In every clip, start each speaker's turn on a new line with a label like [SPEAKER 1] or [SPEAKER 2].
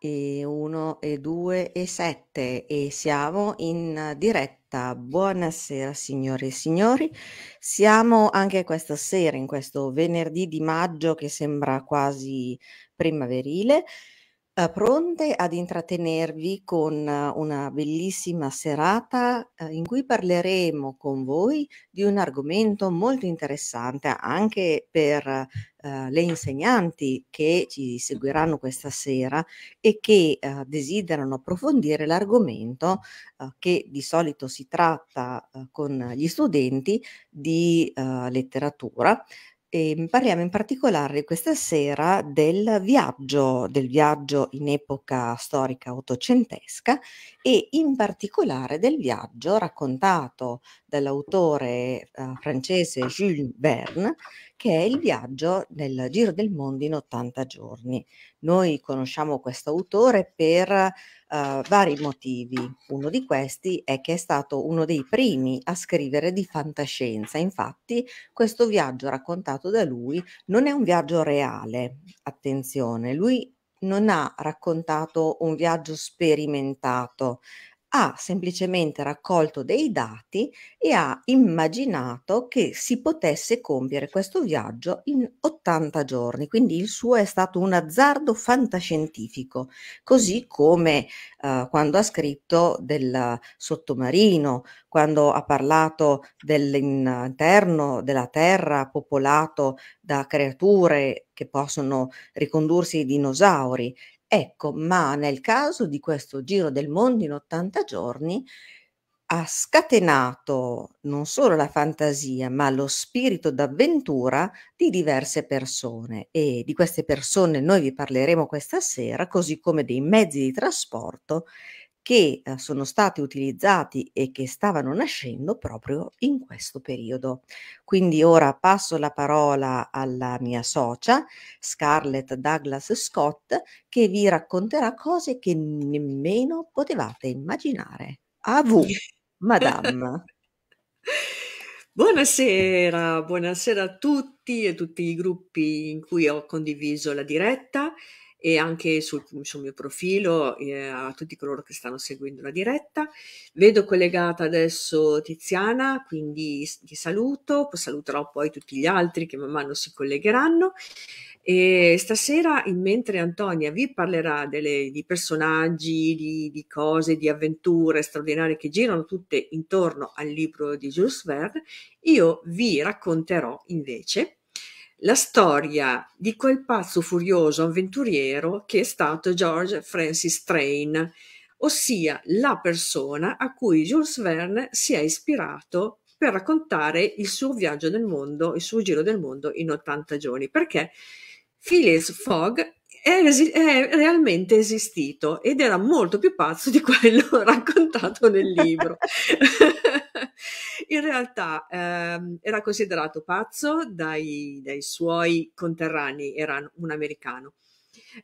[SPEAKER 1] E 1 e 2 e 7 e siamo in diretta. Buonasera signore e signori. Siamo anche questa sera in questo venerdì di maggio che sembra quasi primaverile eh, pronte ad intrattenervi con eh, una bellissima serata eh, in cui parleremo con voi di un argomento molto interessante anche per eh, le insegnanti che ci seguiranno questa sera e che eh, desiderano approfondire l'argomento che di solito si tratta con gli studenti di letteratura Ehm, parliamo in particolare questa sera del viaggio, del viaggio in epoca storica ottocentesca e in particolare del viaggio raccontato dall'autore uh, eh, francese Jules Verne, che è il viaggio nel giro del mondo in 80 giorni. Noi conosciamo questo autore per uh, vari motivi. Uno di questi è che è stato uno dei primi a scrivere di fantascienza. Infatti, questo viaggio raccontato da lui non è un viaggio reale. Attenzione, lui non ha raccontato un viaggio sperimentato ha semplicemente raccolto dei dati e ha immaginato che si potesse compiere questo viaggio in 80 giorni, quindi il suo è stato un azzardo fantascientifico, così come eh, quando ha scritto del sottomarino, quando ha parlato dell'interno della Terra popolato da creature che possono ricondursi ai dinosauri Ecco, ma nel caso di questo giro del mondo in 80 giorni ha scatenato non solo la fantasia, ma lo spirito d'avventura di diverse persone e di queste persone noi vi parleremo questa sera, così come dei mezzi di trasporto che eh, sono stati utilizzati e che stavano nascendo proprio in questo periodo. Quindi ora passo la parola alla mia socia Scarlett Douglas Scott che vi racconterà cose che nemmeno potevate immaginare. A voi,
[SPEAKER 2] madame. Buonasera, buonasera a tutti e a tutti i gruppi in cui ho condiviso la diretta e anche sul, sul mio profilo eh, a tutti coloro che stanno seguendo la diretta. Vedo collegata adesso Tiziana, quindi ti saluto, saluterò poi tutti gli altri che man mano si collegheranno. E stasera, mentre Antonia vi parlerà delle, di personaggi, di, di, cose, di avventure straordinarie che girano tutte intorno al libro di Jules Verne, io vi racconterò invece la storia di quel pazzo furioso avventuriero che è stato George Francis Train, ossia la persona a cui Jules Verne si è ispirato per raccontare il suo viaggio nel mondo, il suo giro del mondo in 80 giorni, perché Phileas Fogg è, esi- è realmente esistito ed era molto più pazzo di quello raccontato nel libro. in realtà ehm, era considerato pazzo dai, dai suoi conterranei, era un americano.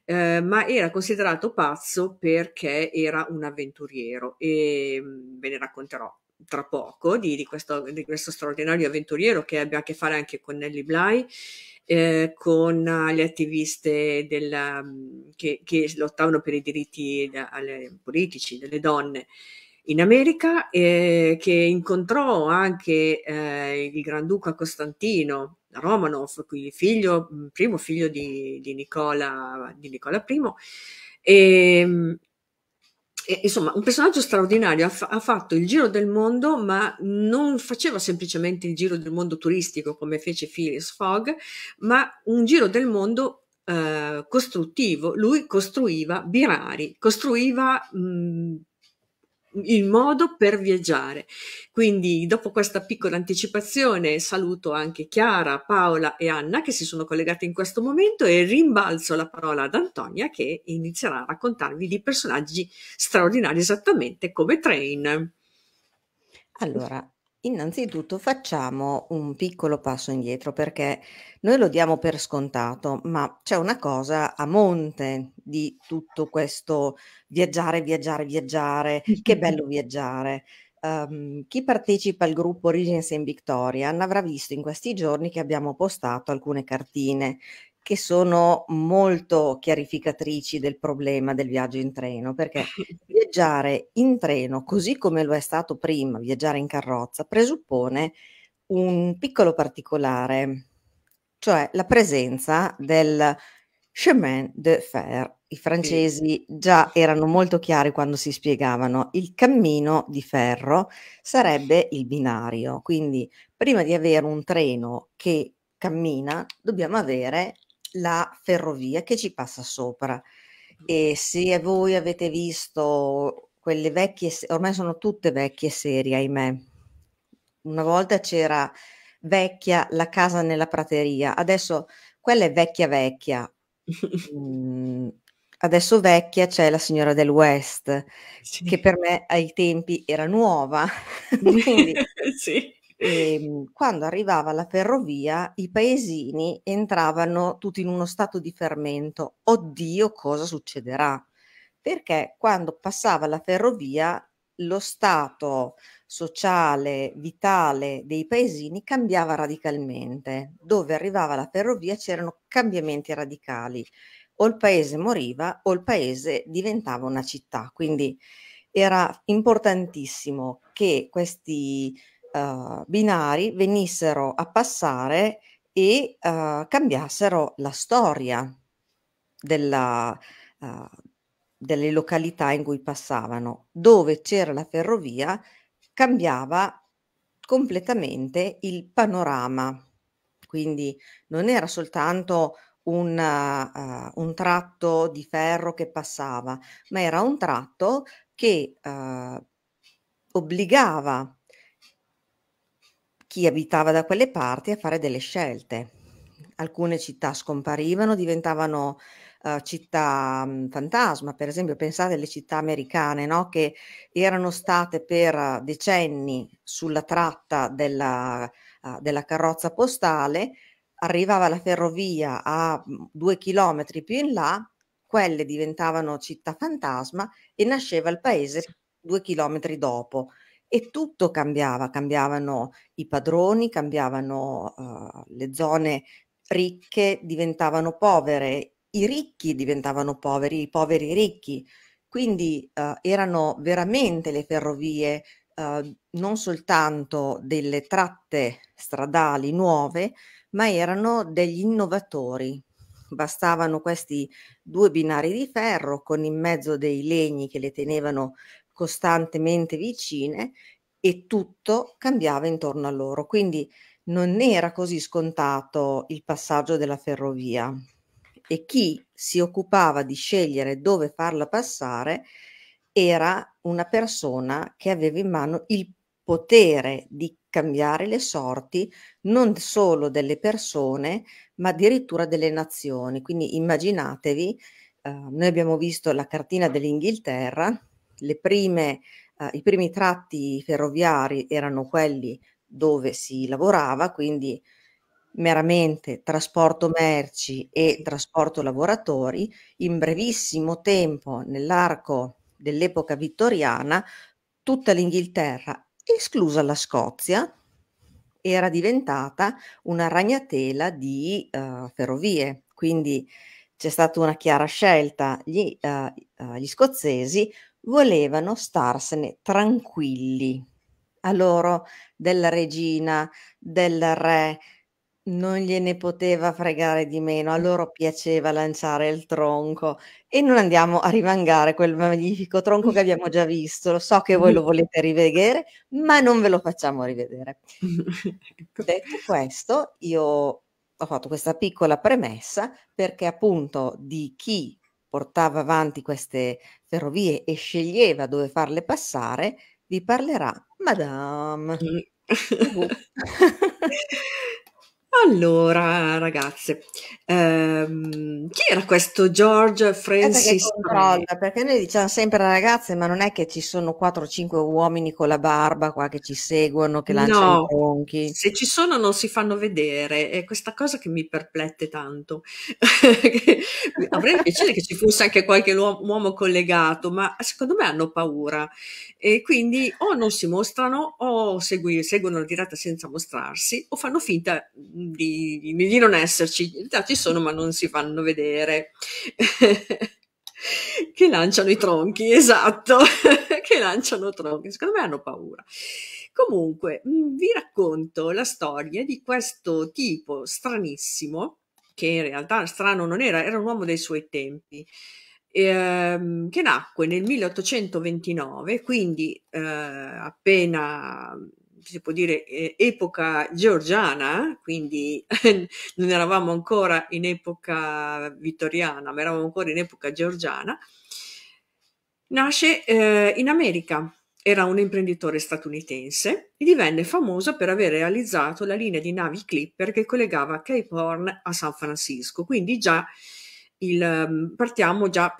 [SPEAKER 2] Eh, ma era considerato pazzo perché era un avventuriero e mm, ve ne racconterò tra poco di, di, questo, di questo, straordinario avventuriero che abbia a che fare anche con Nelly Bly, eh, con eh, le attiviste della, mm, che, che, lottavano per i diritti eh, alle, politici delle donne in America eh, che incontrò anche eh, il Granduca Costantino Romanov, figlio, primo figlio di, di, Nicola, di Nicola I. E, ehm, e, insomma, un personaggio straordinario, ha, fa ha, fatto il giro del mondo, ma non faceva semplicemente il giro del mondo turistico come fece Phileas Fogg, ma un giro del mondo eh, costruttivo. Lui costruiva binari, costruiva mh, il modo per viaggiare. Quindi dopo questa piccola anticipazione saluto anche Chiara, Paola e Anna che si sono collegate in questo momento e rimbalzo la parola ad Antonia che inizierà a raccontarvi di personaggi straordinari esattamente come Train. Allora, Innanzitutto facciamo un piccolo passo indietro perché
[SPEAKER 1] noi lo diamo per scontato, ma c'è una cosa a monte di tutto questo viaggiare, viaggiare, viaggiare, che bello viaggiare. Um, chi partecipa al gruppo Origins in Victoria avrà visto in questi giorni che abbiamo postato alcune cartine che sono molto chiarificatrici del problema del viaggio in treno, perché viaggiare in treno, così come lo è stato prima, viaggiare in carrozza, presuppone un piccolo particolare, cioè la presenza del chemin de fer. I francesi già erano molto chiari quando si spiegavano il cammino di ferro sarebbe il binario, quindi prima di avere un treno che cammina, dobbiamo avere la ferrovia che ci passa sopra. E se voi avete visto quelle vecchie, ormai sono tutte vecchie serie, ahimè. Una volta c'era vecchia la casa nella prateria, adesso quella è vecchia vecchia. Mm, adesso vecchia c'è la signora del West, sì. che per me ai tempi era nuova.
[SPEAKER 2] Quindi, sì. E, ehm,
[SPEAKER 1] quando arrivava la ferrovia, i paesini entravano tutti in uno stato di fermento. Oddio, cosa succederà? Perché quando passava la ferrovia, lo stato sociale, vitale dei paesini cambiava radicalmente. Dove arrivava la ferrovia c'erano cambiamenti radicali. O il paese moriva o il paese diventava una città. Quindi era importantissimo che questi uh, binari venissero a passare e uh, cambiassero la storia della, uh, delle località in cui passavano. Dove c'era la ferrovia cambiava completamente il panorama, quindi non era soltanto un, uh, un tratto di ferro che passava, ma era un tratto che obbligava chi abitava da quelle parti a fare delle scelte. Alcune città scomparivano, diventavano uh, città mh, mm, fantasma, per esempio pensate alle città americane no? che erano state per decenni sulla tratta della, uh, della carrozza postale, arrivava la ferrovia a mm, due chilometri più in là, quelle diventavano città fantasma e nasceva il paese due chilometri dopo e tutto cambiava, cambiavano i padroni, cambiavano uh, le zone ricche, diventavano povere, i ricchi diventavano poveri, i poveri ricchi. Quindi uh, erano veramente le ferrovie uh, non soltanto delle tratte stradali nuove, ma erano degli innovatori. Bastavano questi due binari di ferro con in mezzo dei legni che le tenevano costantemente vicine e tutto cambiava intorno a loro. Quindi non era così scontato il passaggio della ferrovia e chi si occupava di scegliere dove farla passare era una persona che aveva in mano il potere di cambiare le sorti non solo delle persone, ma addirittura delle nazioni. Quindi immaginatevi, eh, noi abbiamo visto la cartina dell'Inghilterra prime, eh, i primi tratti ferroviari erano quelli dove si lavorava, quindi meramente trasporto merci e trasporto lavoratori, in brevissimo tempo, nell'arco dell'epoca vittoriana, tutta l'Inghilterra, esclusa la Scozia, era diventata una ragnatela di uh, ferrovie. Quindi c'è stata una chiara scelta. Gli, uh, gli scozzesi volevano starsene tranquilli. A loro della regina, del re, non gliene poteva fregare di meno, a loro piaceva lanciare il tronco e non andiamo a rivangare quel magnifico tronco che abbiamo già visto, lo so che voi lo volete rivedere, ma non ve lo facciamo rivedere. Ecco. Detto questo, io ho fatto questa piccola premessa perché appunto di chi portava avanti queste ferrovie e sceglieva dove farle passare, vi parlerà Madame.
[SPEAKER 2] Allora, ragazze, ehm, chi era questo George Francis? Perché,
[SPEAKER 1] perché noi diciamo sempre ragazze, ma non è che ci sono 4 o 5 uomini con la barba qua che ci
[SPEAKER 2] seguono,
[SPEAKER 1] che lanciano no, i tronchi.
[SPEAKER 2] Se ci sono non si fanno vedere, è questa cosa che mi perplette tanto. Avrei piacere che ci fosse anche qualche uomo collegato, ma secondo me hanno paura e quindi o non si mostrano o seguono la diretta senza mostrarsi o fanno finta di di, di non esserci. In realtà ci sono, ma non si fanno vedere. che lanciano i tronchi, esatto, che lanciano tronchi, secondo me hanno paura. Comunque, mm, vi racconto la storia di questo tipo stranissimo, che in realtà strano non era, era un uomo dei suoi tempi, ehm, che nacque nel 1829, quindi eh, appena si può dire, eh, epoca georgiana, quindi non eravamo ancora in epoca vittoriana, ma eravamo ancora in epoca georgiana, nasce eh, in America. Era un imprenditore statunitense e divenne famoso per aver realizzato la linea di navi Clipper che collegava Cape Horn a San Francisco. Quindi già il, mm, partiamo già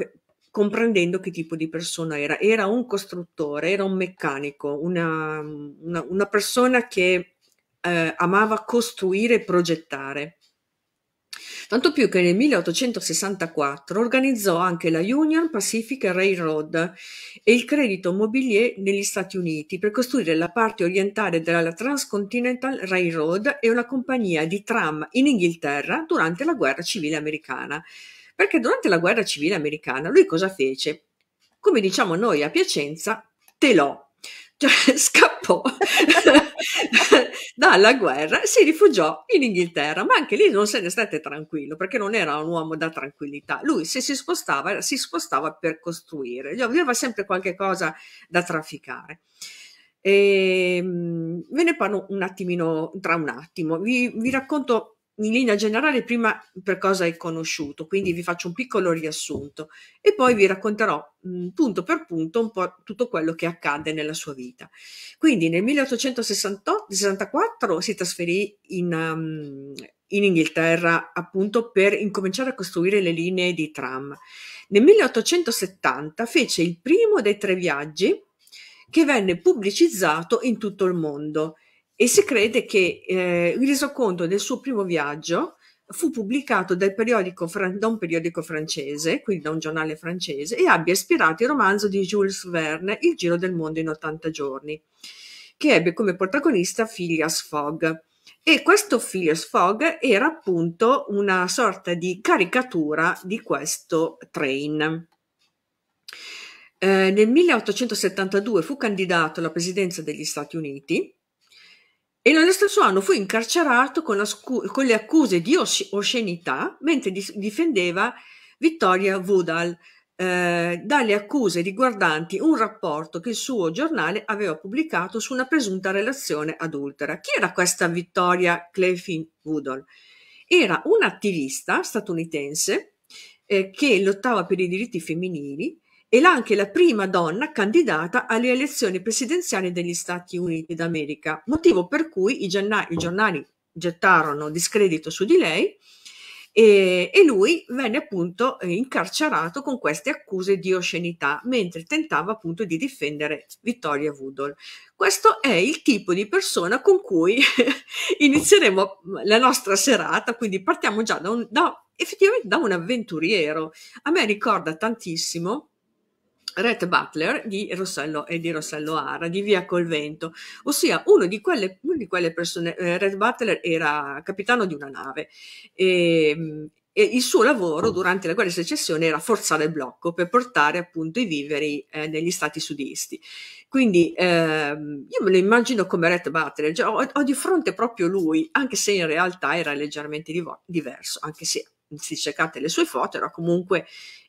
[SPEAKER 2] comprendendo che tipo di persona era. Era un costruttore, era un meccanico, una, una, una persona che eh, amava costruire e progettare. Tanto più che nel 1864 organizzò anche la Union Pacific Railroad e il credito mobilier negli Stati Uniti per costruire la parte orientale della Transcontinental Railroad e una compagnia di tram in Inghilterra durante la guerra civile americana. Perché durante la guerra civile americana lui cosa fece? Come diciamo noi a Piacenza, telò. Cioè, scappò dalla guerra e si rifugiò in Inghilterra, ma anche lì non se ne stette tranquillo perché non era un uomo da tranquillità. Lui se si spostava, si spostava per costruire, aveva sempre qualche cosa da trafficare. E, ehm, ve ne parlo un attimino tra un attimo. Vi, vi racconto in linea generale prima per cosa è conosciuto, quindi vi faccio un piccolo riassunto e poi vi racconterò mh, punto per punto un po' tutto quello che accadde nella sua vita. Quindi nel 1864 si trasferì in, um, in Inghilterra appunto per incominciare a costruire le linee di tram. Nel 1870 fece il primo dei tre viaggi che venne pubblicizzato in tutto il mondo e si crede che eh, il resoconto del suo primo viaggio fu pubblicato periodico, da un periodico francese, quindi da un giornale francese, e abbia ispirato il romanzo di Jules Verne, Il giro del mondo in 80 giorni, che ebbe come protagonista Phileas Fogg. E questo Phileas Fogg era appunto una sorta di caricatura di questo train. Eh, nel 1872 fu candidato alla presidenza degli Stati Uniti e nello stesso anno fu incarcerato con, con le accuse di os oscenità mentre difendeva Vittoria Woodall eh, dalle accuse riguardanti un rapporto che il suo giornale aveva pubblicato su una presunta relazione adultera. Chi era questa Vittoria Clefin Woodall? Era un'attivista statunitense eh, che lottava per i diritti femminili e anche la prima donna candidata alle elezioni presidenziali degli Stati Uniti d'America, motivo per cui i, genna- i giornali gettarono discredito su di lei e, e, lui venne appunto eh, incarcerato con queste accuse di oscenità mentre tentava appunto di difendere Vittoria Woodall. Questo è il tipo di persona con cui inizieremo la nostra serata, quindi partiamo già da un, da, effettivamente da un avventuriero. A me ricorda tantissimo Red Butler di Rossello e di Rossello Ara di Via Colvento, ossia uno di quelle, uno di quelle persone. Eh, Rhett Butler era capitano di una nave e, ehm, e il suo lavoro durante la guerra di secessione era forzare il blocco per portare appunto i viveri eh, negli stati sudisti. Quindi ehm, io me lo immagino come Red Butler, ho, ho, di fronte proprio lui, anche se in realtà era leggermente divo- diverso, anche se si cercate le sue foto, era comunque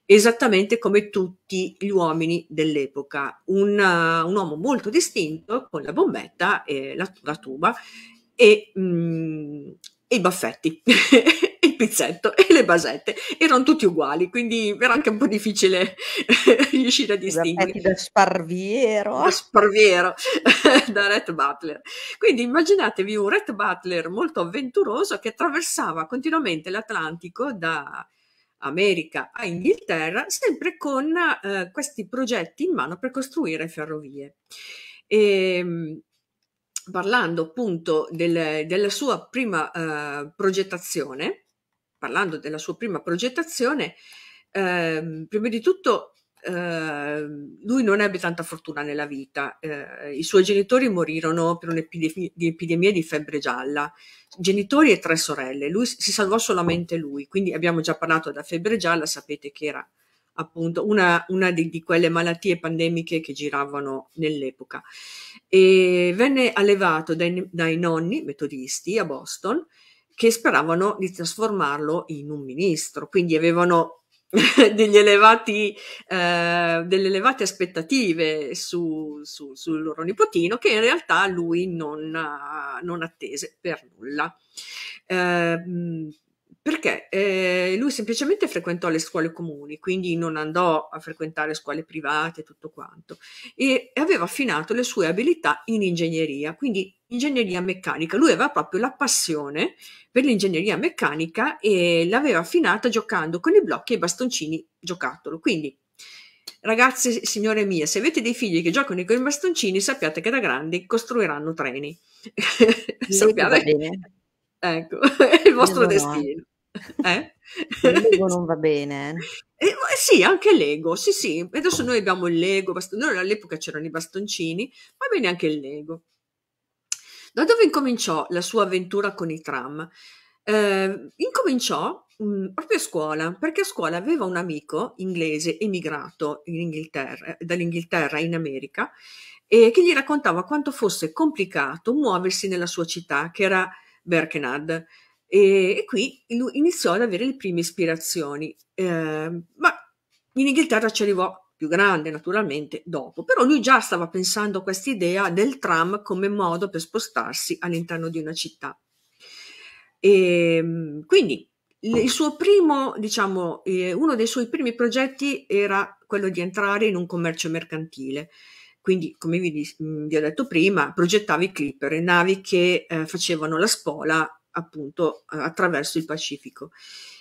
[SPEAKER 2] esattamente come tutti gli uomini dell'epoca, un, uh, un uomo molto distinto con la bombetta e la, la tuba e mh, mm, i baffetti, il pizzetto e le basette erano tutti uguali, quindi era anche un po' difficile riuscire a distinguere. Da Sparviero. Da Sparviero, da Rhett Butler. Quindi immaginatevi un Rhett Butler molto avventuroso che attraversava continuamente l'Atlantico da America a Inghilterra, sempre con eh, questi progetti in mano per costruire ferrovie. E, ehm, parlando appunto del, della sua prima eh, progettazione, parlando della sua prima progettazione, eh, prima di tutto eh, lui non ebbe tanta fortuna nella vita. Eh, I suoi genitori morirono per un'epidemia di febbre gialla, genitori e tre sorelle. Lui si salvò solamente lui, quindi abbiamo già parlato della febbre gialla, sapete che era appunto una, una di, di, quelle malattie pandemiche che giravano nell'epoca. E venne allevato dai, dai nonni metodisti a Boston che speravano di trasformarlo in un ministro, quindi avevano degli elevati, eh, delle elevate aspettative su, su, sul loro nipotino che in realtà lui non, eh, non attese per nulla. Eh, perché eh, lui semplicemente frequentò le scuole comuni, quindi non andò a frequentare scuole private e tutto quanto, e aveva affinato le sue abilità in ingegneria, quindi ingegneria meccanica. Lui aveva proprio la passione per l'ingegneria meccanica e l'aveva affinata giocando con i blocchi e i bastoncini giocattolo. Quindi, ragazzi, signore mie, se avete dei figli che giocano con i bastoncini, sappiate che da grandi costruiranno treni. sappiate. Ecco, è il vostro no, destino. No. Eh? L'ego non va bene. Eh, eh sì, anche l'ego, sì sì, adesso noi abbiamo il Lego, bast- noi all'epoca c'erano i bastoncini, va bene anche il Lego. Da dove incominciò la sua avventura con i tram? Eh, incominciò mh, mm, proprio a scuola, perché a scuola aveva un amico inglese emigrato in Inghilterra, dall'Inghilterra in America e che gli raccontava quanto fosse complicato muoversi nella sua città, che era Birkenhead, e, e qui iniziò ad avere le prime ispirazioni, eh, ma in Inghilterra ci arrivò più grande naturalmente dopo, però lui già stava pensando a questa idea del tram come modo per spostarsi all'interno di una città. E, ehm, quindi il suo primo, diciamo, eh, uno dei suoi primi progetti era quello di entrare in un commercio mercantile. Quindi, come vi, vi ho detto prima, progettava i clipper, navi che eh, facevano la spola appunto eh, attraverso il Pacifico.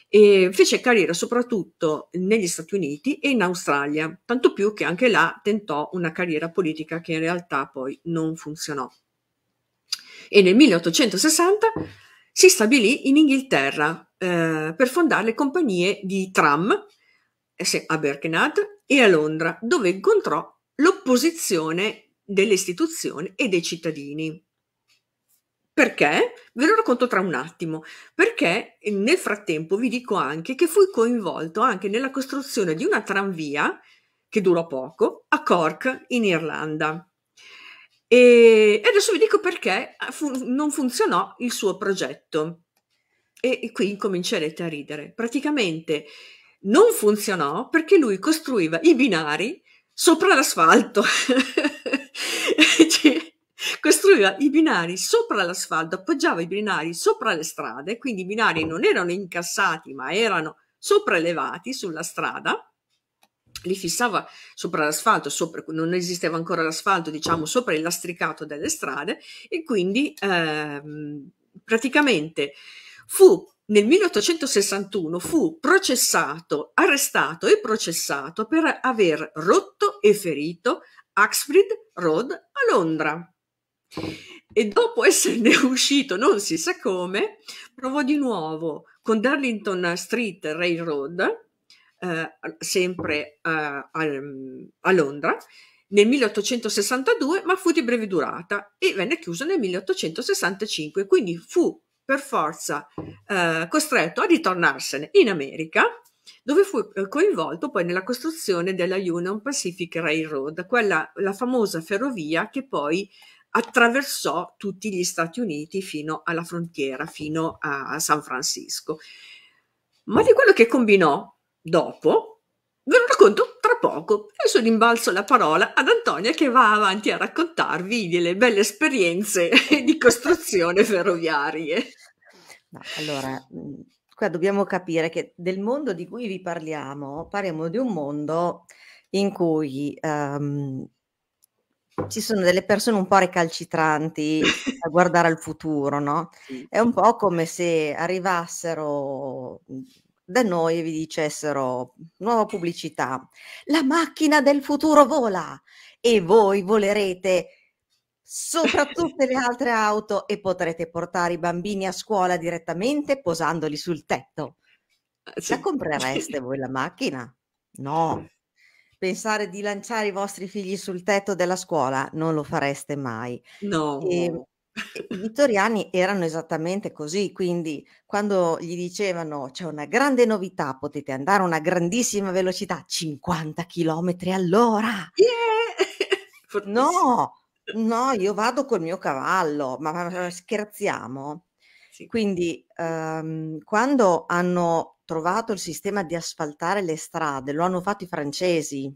[SPEAKER 2] E fece carriera soprattutto negli Stati Uniti e in Australia, tanto più che anche là tentò una carriera politica che in realtà poi non funzionò. E nel 1860 si stabilì in Inghilterra eh, per fondare le compagnie di tram eh, a Birkenhead e a Londra, dove incontrò l'opposizione delle istituzioni e dei cittadini. Perché? Ve lo racconto tra un attimo, perché ehm, nel frattempo vi dico anche che fui coinvolto anche nella costruzione di una tranvia, che durò poco, a Cork in Irlanda. E adesso vi dico perché eh, fu- non funzionò il suo progetto. E, e qui comincerete a ridere. Praticamente non funzionò perché lui costruiva i binari sopra l'asfalto. costruiva i binari sopra l'asfalto, appoggiava i binari sopra le strade, quindi i binari non erano incassati ma erano sopraelevati sulla strada, li fissava sopra l'asfalto, sopra, non esisteva ancora l'asfalto, diciamo sopra il lastricato delle strade e quindi eh, praticamente fu nel 1861 fu processato, arrestato e processato per aver rotto e ferito Axfrid Road a Londra. E dopo esserne uscito non si sa come, provò di nuovo con Darlington Street Railroad, eh, sempre eh, a, a Londra, nel 1862, ma fu di breve durata e venne chiuso nel 1865, quindi fu per forza eh, costretto a ritornarsene in America, dove fu eh, coinvolto poi nella costruzione della Union Pacific Railroad, quella, la famosa ferrovia che poi attraversò tutti gli Stati Uniti fino alla frontiera, fino a San Francisco. Ma di quello che combinò dopo, ve lo racconto tra poco. Adesso rimbalzo la parola ad Antonia che va avanti a raccontarvi delle belle esperienze di costruzione ferroviarie.
[SPEAKER 1] No, allora, mm, qua dobbiamo capire che del mondo di cui vi parliamo, parliamo di un mondo in cui um, ci sono delle persone un po' recalcitranti a guardare al futuro, no? È un po' come se arrivassero da noi e vi dicessero nuova pubblicità, la macchina del futuro vola e voi volerete sopra tutte le altre auto e potrete portare i bambini a scuola direttamente posandoli sul tetto. Ah, la comprereste voi la macchina? No, pensare di lanciare i vostri figli sul tetto della scuola non lo fareste mai.
[SPEAKER 2] No. E, ehm,
[SPEAKER 1] i vittoriani erano esattamente così, quindi quando gli dicevano c'è una grande novità, potete andare a una grandissima velocità, 50 km all'ora. Yeah! No, no, io vado col mio cavallo, ma, ma scherziamo. Sì. Quindi um, quando hanno trovato il sistema di asfaltare le strade, lo hanno fatto i francesi.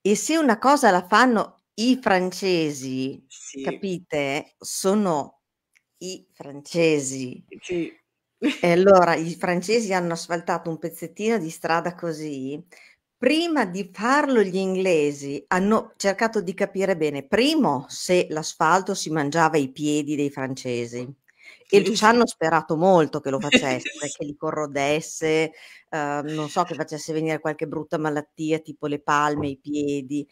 [SPEAKER 1] E se una cosa la fanno i francesi, sì. capite, sono i francesi. Sì. E allora i francesi hanno asfaltato un pezzettino di strada così. Prima di farlo gli inglesi hanno cercato di capire bene, primo, se l'asfalto si mangiava i piedi dei francesi e ci hanno sperato molto che lo facesse, che li corrodesse, eh, non so, che facesse venire qualche brutta malattia tipo le palme, i piedi.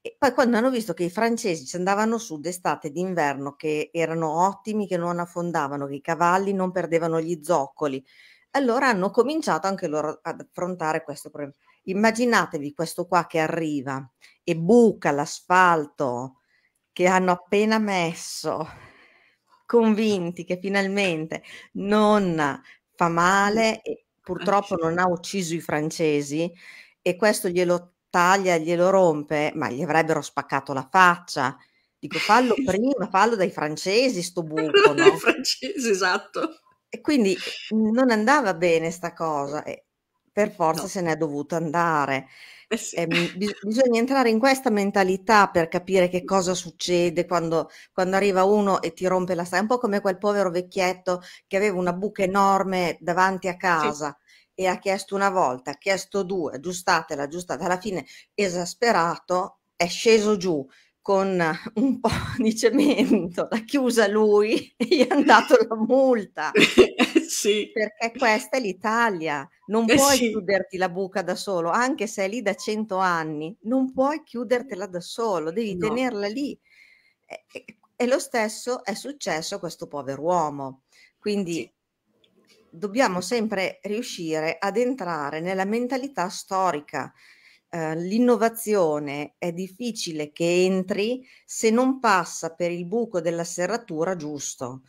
[SPEAKER 1] E poi quando hanno visto che i francesi ci andavano su d'estate e d'inverno, che erano ottimi, che non affondavano, che i cavalli non perdevano gli zoccoli, allora hanno cominciato anche loro ad affrontare questo problema. Immaginatevi questo qua che arriva e buca l'asfalto che hanno appena messo convinti che finalmente non fa male e purtroppo non ha ucciso i francesi e questo glielo taglia, glielo rompe, ma gli avrebbero spaccato la faccia. Dico, fallo prima, fallo dai francesi sto buco,
[SPEAKER 2] no? francesi, esatto.
[SPEAKER 1] E quindi non andava bene sta cosa. E per forza no. se n'è dovuto andare. Eh sì. eh, bis- bisogna entrare in questa mentalità per capire che cosa succede quando, quando arriva uno e ti rompe la strada. È un po' come quel povero vecchietto che aveva una buca enorme davanti a casa. Sì e ha chiesto una volta, ha chiesto due, aggiustatela, aggiustatela, alla fine esasperato è sceso giù con un po' di cemento, l'ha chiusa lui e gli è andato la multa.
[SPEAKER 2] Eh sì. Perché
[SPEAKER 1] questa è l'Italia, non eh puoi sì. chiuderti la buca da solo, anche se è lì da cento anni, non puoi chiudertela da solo, devi no. tenerla lì. E, e, e, lo stesso è successo a questo povero uomo. Quindi sì. dobbiamo sempre riuscire ad entrare nella mentalità storica. Eh, l'innovazione è difficile che entri se non passa per il buco della serratura giusto.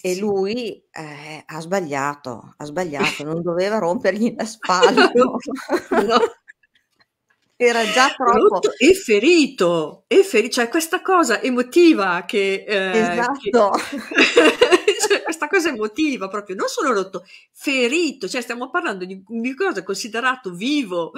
[SPEAKER 1] E lui eh, ha sbagliato,
[SPEAKER 2] ha sbagliato, non doveva rompergli la spalla. no, no. Era già troppo. e ferito, e ferito, cioè questa cosa emotiva che... Eh, esatto. Che... cioè, questa cosa emotiva proprio, non solo rotto, ferito, cioè stiamo parlando di, di cosa considerato vivo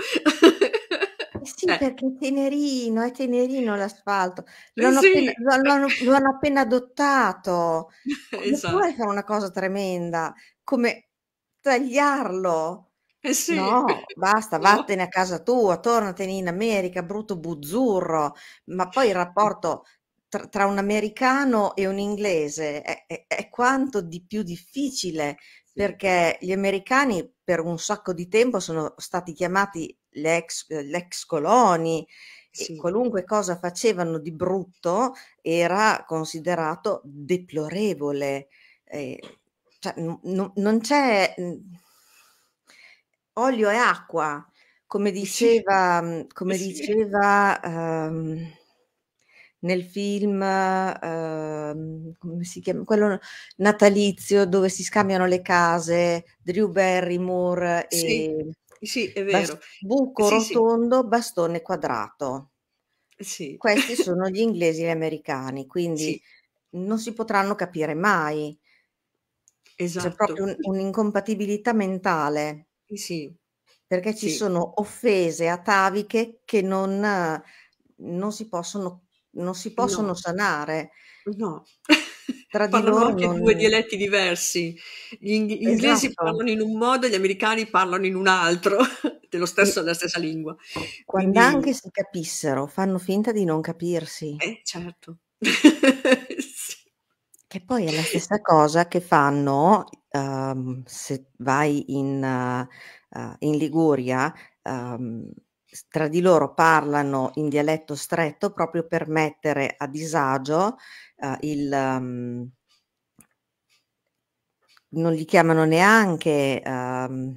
[SPEAKER 1] sì, eh. perché è tenerino, è tenerino l'asfalto. Lo hanno, eh, sì. appena, lo hanno, appena adottato. esatto. Come fare una cosa tremenda, come tagliarlo. Eh sì. No, basta, vattene no. a casa tua, tornatene in America, brutto buzzurro. Ma poi il eh. rapporto tra, tra un americano e un inglese è, è, è quanto di più difficile, perché gli americani per un sacco di tempo sono stati chiamati le ex eh, coloni, sì. qualunque cosa facevano di brutto era considerato deplorevole. Eh, cioè, n- non c'è olio e acqua, come eh diceva, mm, eh come sì. diceva um, nel film, uh, come si chiama, quello natalizio dove si scambiano le case, Drew Barrymore e... Sì
[SPEAKER 2] sì, è vero. Bast- buco sì, rotondo,
[SPEAKER 1] sì. bastone quadrato. Sì. Questi sono gli inglesi e gli americani, quindi non si potranno capire mai. Esatto. C'è proprio un, un'incompatibilità mentale. Sì. Perché ci sono offese ataviche che non, non si possono, non si possono no. sanare.
[SPEAKER 2] No tra di loro anche non... due dialetti diversi. Gli inglesi esatto. parlano in un modo, gli americani parlano in un altro, dello stesso, della stessa lingua. Quando
[SPEAKER 1] Quindi... anche si capissero, fanno finta di non capirsi. Eh, certo. Che poi è la stessa cosa che fanno um, se vai in, uh, uh, in Liguria. Um, tra di loro parlano in dialetto stretto proprio per mettere a disagio uh, il... Um, non li chiamano neanche um,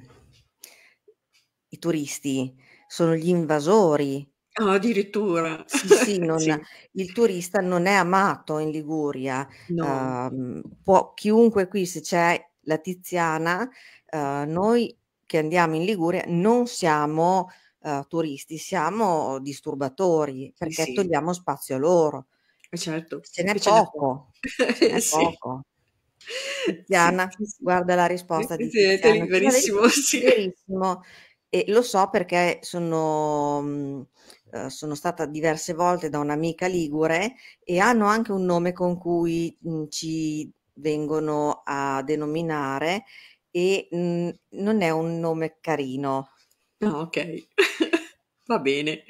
[SPEAKER 1] i turisti, sono gli invasori.
[SPEAKER 2] Oh, addirittura. Sì, sì, non, sì,
[SPEAKER 1] il turista non è amato in Liguria. No. Uh, può, chiunque qui, se c'è la Tiziana, uh, noi che andiamo in Liguria non siamo uh, turisti, siamo disturbatori eh perché sì. togliamo spazio a loro. Eh certo. Ce n'è Invece poco. Ce n'è sì. poco. Tiziana, sì, guarda la risposta di Tiziana. Siete liberissimo, sì. liberissimo. E lo so perché sono... Mm, sono stata diverse volte da un'amica ligure e hanno anche un nome con cui mm, ci vengono a denominare e mm, non è un nome carino, Ah, okay.
[SPEAKER 2] Va bene.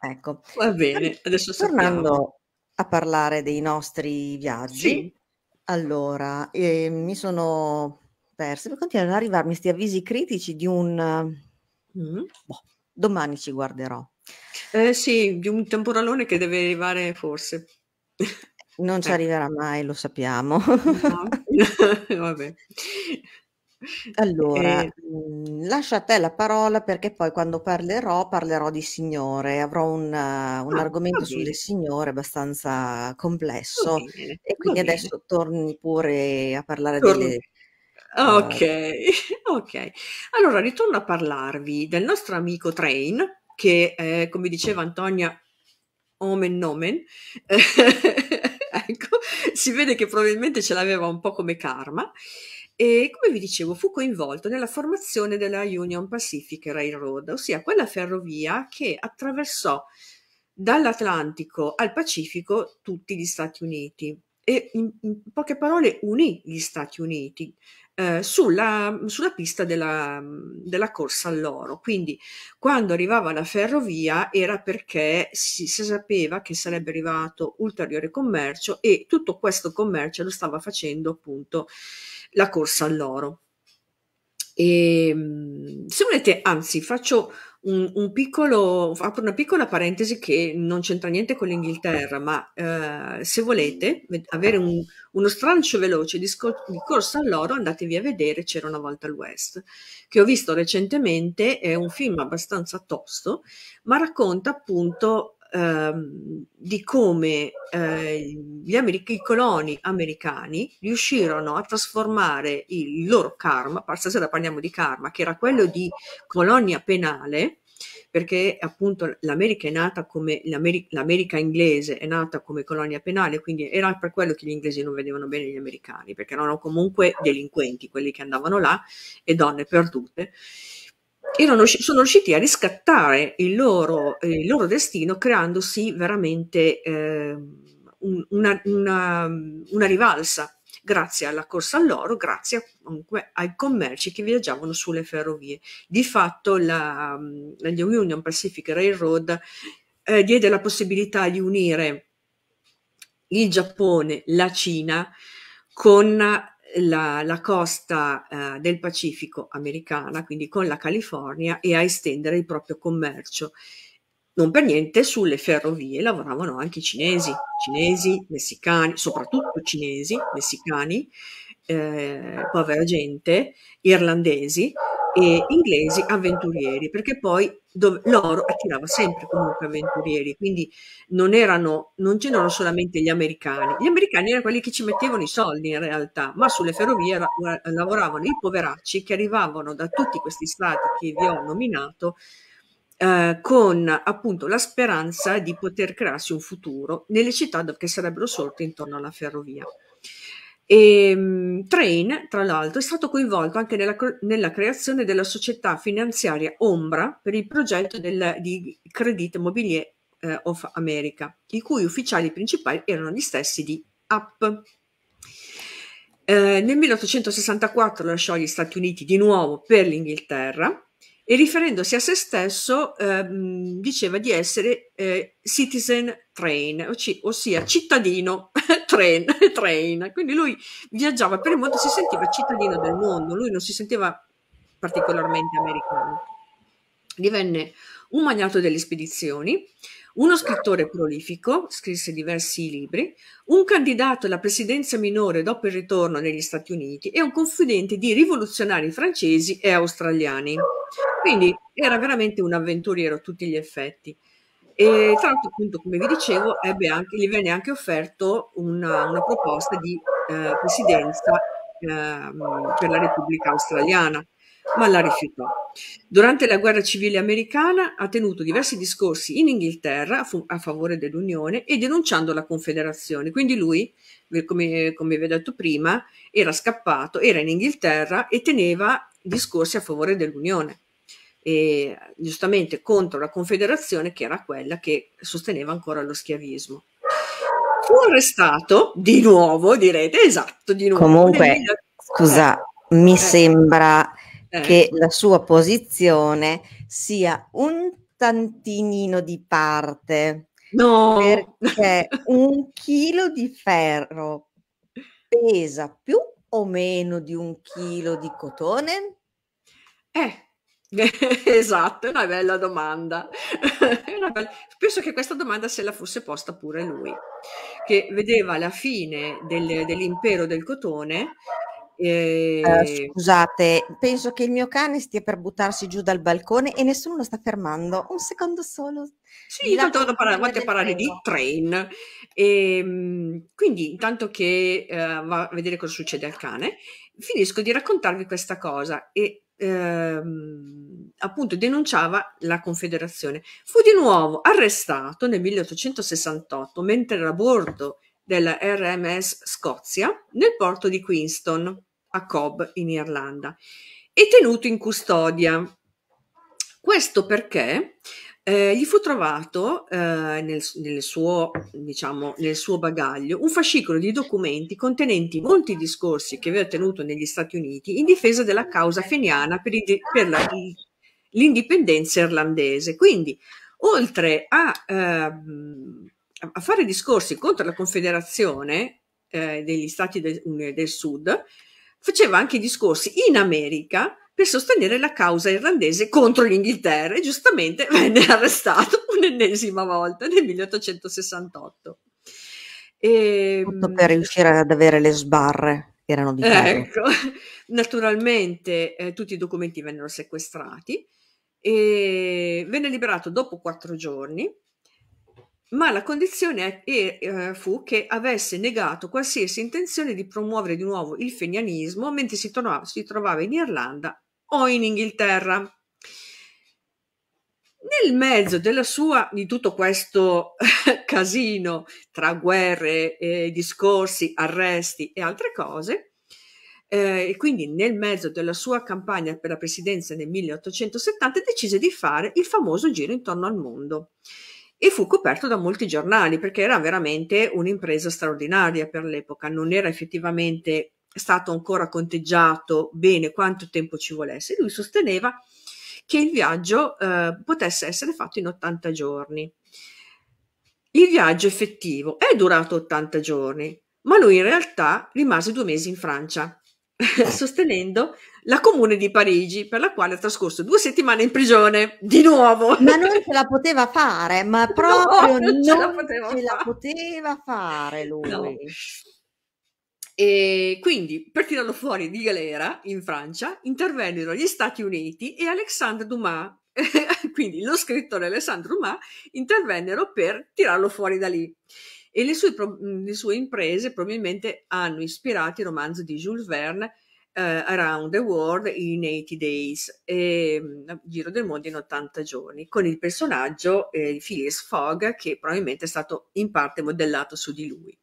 [SPEAKER 1] Ecco. Va bene,
[SPEAKER 2] adesso Tornando sappiamo.
[SPEAKER 1] a parlare dei nostri viaggi, sì. allora, eh, mi sono persa, ma continuano ad arrivarmi questi avvisi critici di un... Mm. Boh, domani ci guarderò.
[SPEAKER 2] Eh, sì, di un temporalone che deve arrivare forse.
[SPEAKER 1] Non ci eh. arriverà mai, lo sappiamo. No.
[SPEAKER 2] Vabbè.
[SPEAKER 1] Allora, E mhmm, a te la parola perché poi quando parlerò, parlerò di signore. Avrò un uh, un Ah, argomento sulle signore abbastanza complesso bene, e va quindi bene. adesso torni pure a parlare Torn delle
[SPEAKER 2] uhm okay, uh okay. Allora ritorno a parlarvi del nostro amico Train che, ehm, come diceva Antonia, omen nomen, ecco, si vede che probabilmente ce l'aveva un po' come karma e come vi dicevo fu coinvolto nella formazione della Union Pacific Railroad, ossia quella ferrovia che attraversò dall'Atlantico al Pacifico tutti gli Stati Uniti e in, in poche parole unì gli Stati Uniti eh, sulla, sulla, pista della, della, corsa all'oro. Quindi quando arrivava la ferrovia era perché si, si sapeva che sarebbe arrivato ulteriore commercio e tutto questo commercio lo stava facendo appunto la corsa all'oro. E, ehm, se volete, anzi, faccio un, un, piccolo, apro una piccola parentesi che non c'entra niente con l'Inghilterra, ma eh, se volete avere un, uno strancio veloce di, scor- di, corsa all'oro, andatevi a vedere C'era una volta il West, che ho visto recentemente, è un film abbastanza tosto, ma racconta appunto Ehm, di come eh, i coloni americani riuscirono a trasformare il loro karma, stasera parliamo di karma, che era quello di colonia penale, perché appunto l'America è nata come l'America, l'America, inglese è nata come colonia penale, quindi era per quello che gli inglesi non vedevano bene gli americani, perché erano comunque delinquenti quelli che andavano là e donne perdute riusci- sono riusciti a riscattare il loro, il loro destino creandosi veramente eh, una, una, una rivalsa grazie alla corsa all'oro, grazie comunque ai commerci che viaggiavano sulle ferrovie. Di fatto la, la Union Pacific Railroad eh, diede la possibilità di unire il Giappone, la Cina, con la, la costa eh, del Pacifico americana, quindi con la California, e a estendere il proprio commercio. Non per niente sulle ferrovie lavoravano anche i cinesi, cinesi, messicani, soprattutto cinesi, messicani, eh, povera gente, irlandesi e inglesi avventurieri, perché poi dove l'oro attirava sempre comunque avventurieri, quindi non, erano, non c'erano solamente gli americani, gli americani erano quelli che ci mettevano i soldi in realtà, ma sulle ferrovie ra- lavoravano i poveracci che arrivavano da tutti questi stati che vi ho nominato eh, con appunto la speranza di poter crearsi un futuro nelle città che sarebbero sorte intorno alla ferrovia. E, ehm, Train, tra l'altro, è stato coinvolto anche nella, nella creazione della società finanziaria Ombra per il progetto del, di Credit Mobilier eh, of America, i cui ufficiali principali erano gli stessi di App. Eh, nel 1864 lasciò gli Stati Uniti di nuovo per l'Inghilterra e riferendosi a se stesso ehm, diceva di essere eh, citizen train, ossia, cittadino train, train, Quindi lui viaggiava per il mondo, si sentiva cittadino del mondo, lui non si sentiva particolarmente americano. Divenne un magnato delle spedizioni, uno scrittore prolifico, scrisse diversi libri, un candidato alla presidenza minore dopo il ritorno negli Stati Uniti e un confidente di rivoluzionari francesi e australiani. Quindi era veramente un avventuriero a tutti gli effetti. E tra l'altro, appunto, come vi dicevo, anche, gli venne anche offerto una, una proposta di eh, presidenza eh, per la Repubblica Australiana ma la rifiutò. Durante la guerra civile americana ha tenuto diversi discorsi in Inghilterra a, fu- a favore dell'Unione e denunciando la Confederazione. Quindi lui, come, come vi ho detto prima, era scappato, era in Inghilterra e teneva discorsi a favore dell'Unione. E, giustamente contro la Confederazione che era quella che sosteneva ancora lo schiavismo. Fu arrestato di nuovo, direte, esatto, di nuovo. Comunque, 19...
[SPEAKER 1] scusa, eh. mi eh. sembra eh. che la sua posizione sia un tantinino di parte. No! Perché un chilo di ferro pesa più o meno di un chilo di cotone?
[SPEAKER 2] Eh, esatto, è una bella domanda. Una bella... Penso che questa domanda se la fosse posta pure lui, che vedeva la fine del, dell'impero del cotone e... Eh, ehm,
[SPEAKER 1] scusate, penso che il mio cane stia per buttarsi giù dal balcone e nessuno lo sta fermando. Un secondo solo.
[SPEAKER 2] Sì, intanto vado a parlare, vado a parlare di train. E, ehm, quindi, intanto che uh, va a vedere cosa succede al cane, finisco di raccontarvi questa cosa. E Ehm, appunto denunciava la Confederazione. Fu di nuovo arrestato nel 1868 mentre era a bordo della RMS Scozia nel porto di Queenston a Cobb in Irlanda e tenuto in custodia. Questo perché eh, gli fu trovato eh, nel, nel, suo, diciamo, nel suo bagaglio un fascicolo di documenti contenenti molti discorsi che aveva tenuto negli Stati Uniti in difesa della causa feniana per, i, per la, l'indipendenza irlandese. Quindi, oltre a, eh, a, fare discorsi contro la Confederazione eh, degli Stati del, del Sud, faceva anche discorsi in America per sostenere la causa irlandese contro l'Inghilterra e giustamente venne arrestato un'ennesima volta nel 1868. E, ehm, Tutto per
[SPEAKER 1] riuscire ad avere le sbarre erano di Ecco,
[SPEAKER 2] naturalmente eh, tutti i documenti vennero sequestrati e venne liberato dopo quattro giorni ma la condizione eh, fu che avesse negato qualsiasi intenzione di promuovere di nuovo il fenianismo mentre si, tornava, si trovava in Irlanda o in Inghilterra. Nel mezzo sua, di tutto questo casino tra guerre, eh, discorsi, arresti e altre cose, eh, e quindi nel mezzo della sua campagna per la presidenza nel 1870 decise di fare il famoso giro intorno al mondo e fu coperto da molti giornali perché era veramente un'impresa straordinaria per l'epoca, non era effettivamente stato ancora conteggiato bene quanto tempo ci volesse. Lui sosteneva che il viaggio eh, potesse essere fatto in 80 giorni. Il viaggio effettivo è durato 80 giorni, ma lui in realtà rimase due mesi in Francia, sostenendo la comune di Parigi, per la quale ha trascorso due settimane in prigione, di nuovo. Ma
[SPEAKER 1] non ce la poteva fare, ma proprio no, non, non, ce, la
[SPEAKER 2] poteva, ce la poteva fare lui. No. E quindi, per tirarlo fuori di galera in Francia, intervennero gli Stati Uniti e Alexandre Dumas. quindi lo scrittore Alexandre Dumas intervennero per tirarlo fuori da lì e le sue, le sue, imprese probabilmente hanno ispirato il romanzo di Jules Verne uh, Around the World in 80 Days, e, ehm, Giro del Mondo in 80 giorni, con il personaggio eh, Phileas Fogg che probabilmente è stato in parte modellato su di lui.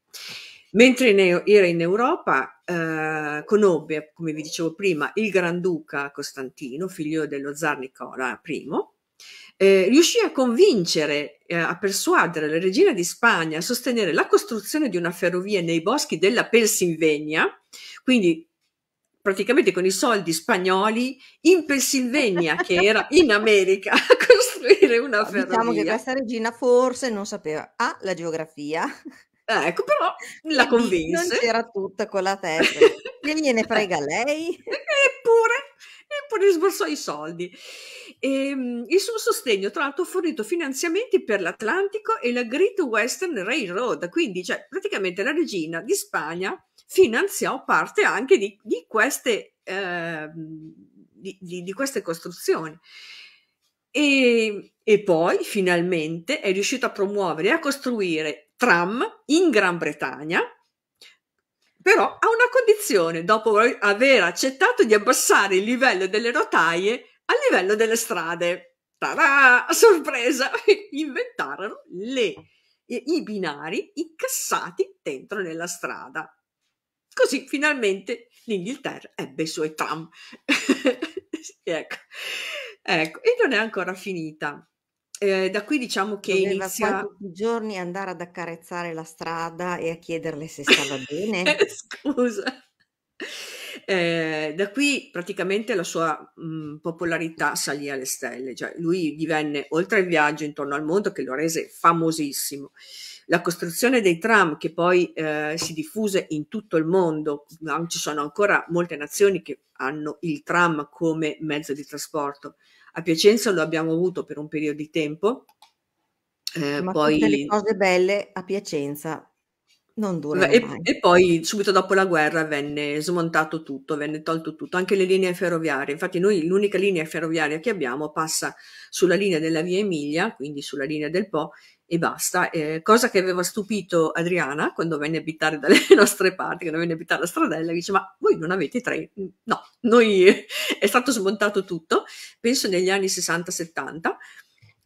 [SPEAKER 2] Mentre in, era in Europa, eh, conobbe, come vi dicevo prima, il Granduca Costantino, figlio dello zar Nicola I, eh, riuscì a convincere, eh, a persuadere la regina di Spagna a sostenere la costruzione di una ferrovia nei boschi della Pelsinvegna, quindi praticamente con i soldi spagnoli in Pennsylvania, che era in America, a costruire una ferrovia. Diciamo che
[SPEAKER 1] questa regina forse non sapeva A, la geografia.
[SPEAKER 2] ecco, però la convinse. Non
[SPEAKER 1] c'era tutta con la testa. Che gliene frega lei? Eppure,
[SPEAKER 2] eppure sborsò i soldi. E, ehm, il suo sostegno, tra l'altro, ha fornito finanziamenti per l'Atlantico e la Great Western Railroad, quindi cioè, praticamente la regina di Spagna finanziò parte anche di, di queste, eh, di, di, di queste costruzioni. E, e, poi finalmente è riuscito a promuovere e a costruire tram in Gran Bretagna, però a una condizione, dopo aver accettato di abbassare il livello delle rotaie al livello delle strade. Tada! sorpresa! Inventarono le, i binari incassati dentro nella strada. Così finalmente l'Inghilterra ebbe i suoi tram. ecco. ecco. e non è ancora finita. Eh, da qui diciamo
[SPEAKER 1] che Doveva inizia... tutti i giorni andare ad accarezzare la strada e a chiederle se stava
[SPEAKER 2] bene. Eh, scusa. Eh, da qui praticamente la sua mh, mm, popolarità salì alle stelle, cioè lui divenne, oltre al viaggio intorno al mondo che lo rese famosissimo, la costruzione dei tram che poi eh, si diffuse in tutto il mondo, ci sono ancora molte nazioni che hanno il tram come mezzo di trasporto. A Piacenza lo abbiamo avuto per un periodo di tempo. Eh, Ma poi... tutte le
[SPEAKER 1] cose belle a Piacenza non durano e,
[SPEAKER 2] e, poi subito dopo la guerra venne smontato tutto, venne tolto tutto, anche le linee ferroviarie. Infatti noi l'unica linea ferroviaria che abbiamo passa sulla linea della Via Emilia, quindi sulla linea del Po e basta. Eh, cosa che aveva stupito Adriana quando venne a abitare dalle nostre parti, quando venne a abitare la stradella, dice ma voi non avete i treni? No, noi è stato smontato tutto, penso negli anni 60-70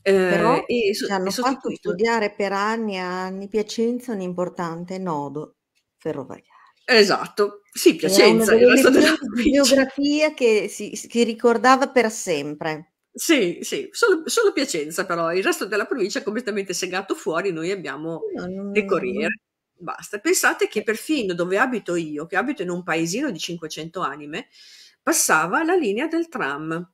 [SPEAKER 2] però
[SPEAKER 1] eh, ci hanno fatto studiare per anni e anni Piacenza un importante nodo ferroviario.
[SPEAKER 2] Esatto, sì, Piacenza era, era stata una biografia
[SPEAKER 1] che si che ricordava per sempre.
[SPEAKER 2] Sì, sì, solo, solo, Piacenza però, il resto della provincia è completamente segato fuori, noi abbiamo no, le corriere, basta. Pensate che perfino dove abito io, che abito in un paesino di 500 anime, passava la linea del tram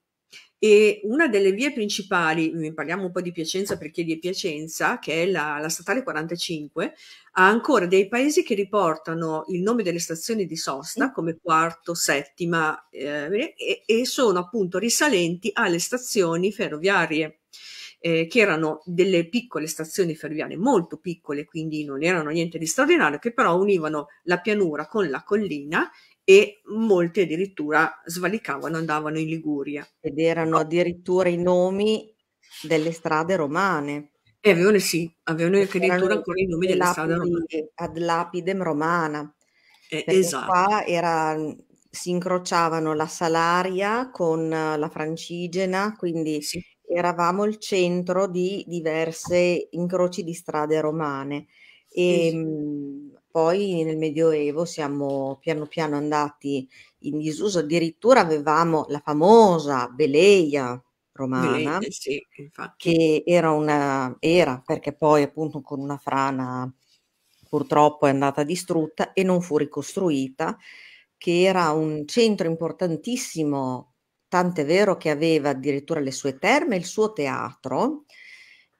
[SPEAKER 2] e una delle vie principali, mm, parliamo un po' di Piacenza perché di Piacenza, che è la, la statale 45, ha ancora dei paesi che riportano il nome delle stazioni di sosta come quarto, settima eh, e, e sono appunto risalenti alle stazioni ferroviarie. Eh, che erano delle piccole stazioni ferroviarie, molto piccole, quindi non erano niente di straordinario, che però univano la pianura con la collina e molti addirittura svalicavano, andavano in Liguria. Ed erano addirittura i nomi delle strade romane. Eh, avevano sì, avevano addirittura ancora i nomi delle strade romane.
[SPEAKER 1] Ad lapidem romana. Eh, esatto. Qua era, si incrociavano la Salaria con la Francigena, quindi sì. eravamo il centro di diverse incroci di strade romane. E, sì ehm, poi nel Medioevo siamo piano piano andati in disuso, addirittura avevamo la famosa Beleia romana, Beleia, sì, che era una, era perché poi appunto con una frana purtroppo è andata distrutta e non fu ricostruita, che era un centro importantissimo, tant'è vero che aveva addirittura le sue terme, il suo teatro,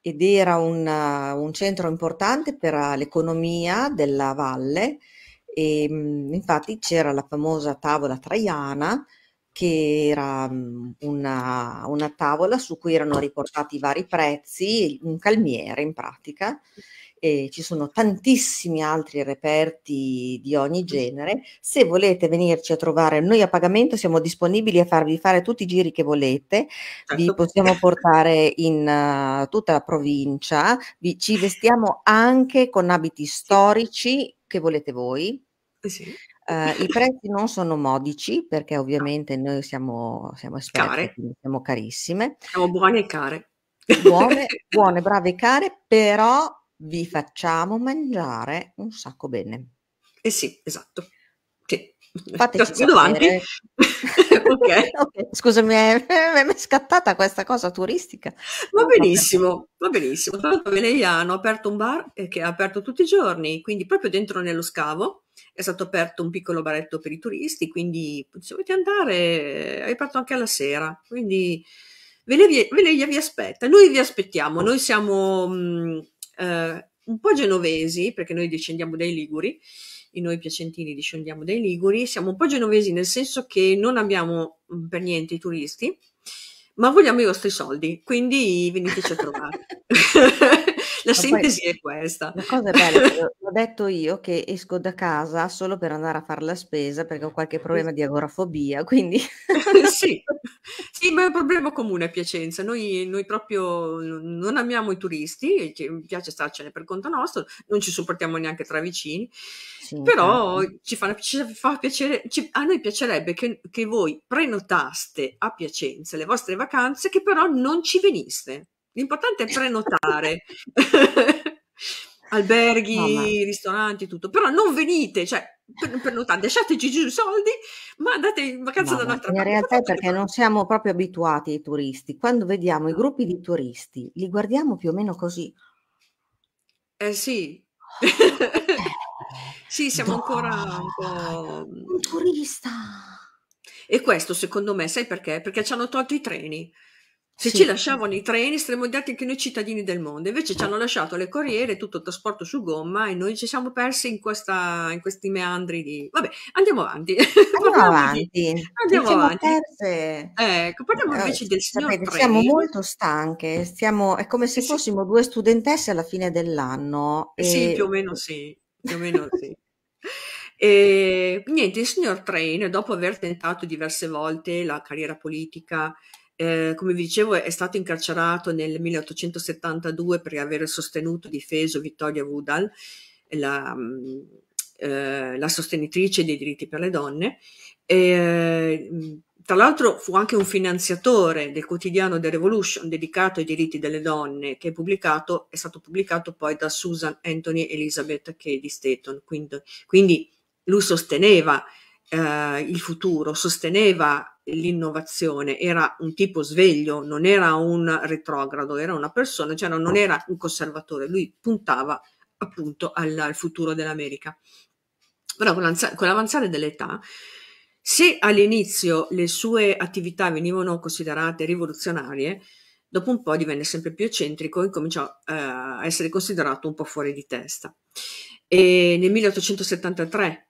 [SPEAKER 1] ed era un, un centro importante per eh, l'economia della valle e mm, infatti c'era la famosa tavola traiana che era mm, una, una, tavola su cui erano riportati vari prezzi, un calmiere in pratica, eh, ci sono tantissimi altri reperti di ogni genere. Se volete venirci a trovare, noi a pagamento siamo disponibili a farvi fare tutti i giri che volete, vi certo. possiamo portare in uh, tutta la provincia, vi, ci vestiamo anche con abiti storici che volete voi. Eh, sì. Uh, I prezzi non sono modici perché ovviamente noi siamo, siamo esperte, siamo carissime.
[SPEAKER 2] Siamo buone e care.
[SPEAKER 1] Buone, buone, brave e care, però vi facciamo mangiare un sacco bene. Eh sì, esatto. Sì. Fateci davanti. okay. okay. Scusami, mi è scattata questa cosa turistica.
[SPEAKER 2] Va benissimo, va benissimo. Tra l'altro lei hanno aperto un bar eh, che è aperto tutti i giorni, quindi proprio dentro nello scavo è stato aperto un piccolo baretto per i turisti, quindi se volete andare eh, hai aperto anche alla sera, quindi ve vi aspetta. Noi vi aspettiamo, noi siamo... Mh, mm, eh, un po' genovesi, perché noi discendiamo dai Liguri, e noi piacentini discendiamo dai Liguri, siamo un po' genovesi nel senso che non abbiamo mm, per niente i turisti, ma vogliamo i vostri soldi, quindi veniteci a trovare. La sintesi poi, è questa. La cosa bella,
[SPEAKER 1] l'ho detto io che esco da casa solo per andare a fare la spesa perché ho qualche problema di agorafobia, quindi... sì.
[SPEAKER 2] sì, ma è un problema comune a Piacenza. Noi, noi proprio non amiamo i turisti, piace starcene per conto nostro, non ci sopportiamo neanche tra vicini, sì, però ci, fa, ci fa, piacere, ci, a noi piacerebbe che, che voi prenotaste a Piacenza le vostre vacanze che però non ci veniste. L'importante è prenotare. Alberghi, no, ristoranti, tutto. Però non venite, cioè, per, prenotate, lasciateci giù i soldi, ma andate in vacanza no, da un'altra
[SPEAKER 1] parte. In realtà è perché non siamo proprio abituati ai turisti. Quando vediamo i gruppi di turisti, li guardiamo più o meno così.
[SPEAKER 2] Eh sì. sì, siamo ancora un po'... Mm. Un turista! E questo secondo me, sai perché? Perché ci hanno tolto i treni. Se sì, ci lasciavano i treni saremmo andati anche noi cittadini del mondo, invece ci hanno lasciato le corriere, tutto il trasporto su gomma e noi ci siamo persi in, questa, in questi meandri di... Vabbè, andiamo avanti. Andiamo avanti. Andiamo avanti. Perse. Ecco, parliamo invece del signor sapete, Siamo molto
[SPEAKER 1] stanche, stiamo, è come se sì. fossimo due studentesse alla fine dell'anno. E... Sì, più o
[SPEAKER 2] meno sì, più o meno sì. E niente, il signor Train, dopo aver tentato diverse volte la carriera politica, eh, come vi dicevo, è stato incarcerato nel 1872 per aver sostenuto e difeso Vittoria Woodall, la, mm, eh, la, sostenitrice dei diritti per le donne. E, mm, tra l'altro fu anche un finanziatore del quotidiano The Revolution dedicato ai diritti delle donne, che è, pubblicato, è stato pubblicato poi da Susan Anthony Elizabeth di Staton. Quindi, quindi lui sosteneva eh, il futuro, sosteneva l'innovazione, era un tipo sveglio, non era un retrogrado, era una persona, cioè non era un conservatore, lui puntava appunto al, al futuro dell'America. Però con, con l'avanzare dell'età, se all'inizio le sue attività venivano considerate rivoluzionarie, dopo un po' divenne sempre più eccentrico e cominciò eh, a essere considerato un po' fuori di testa. E nel 1873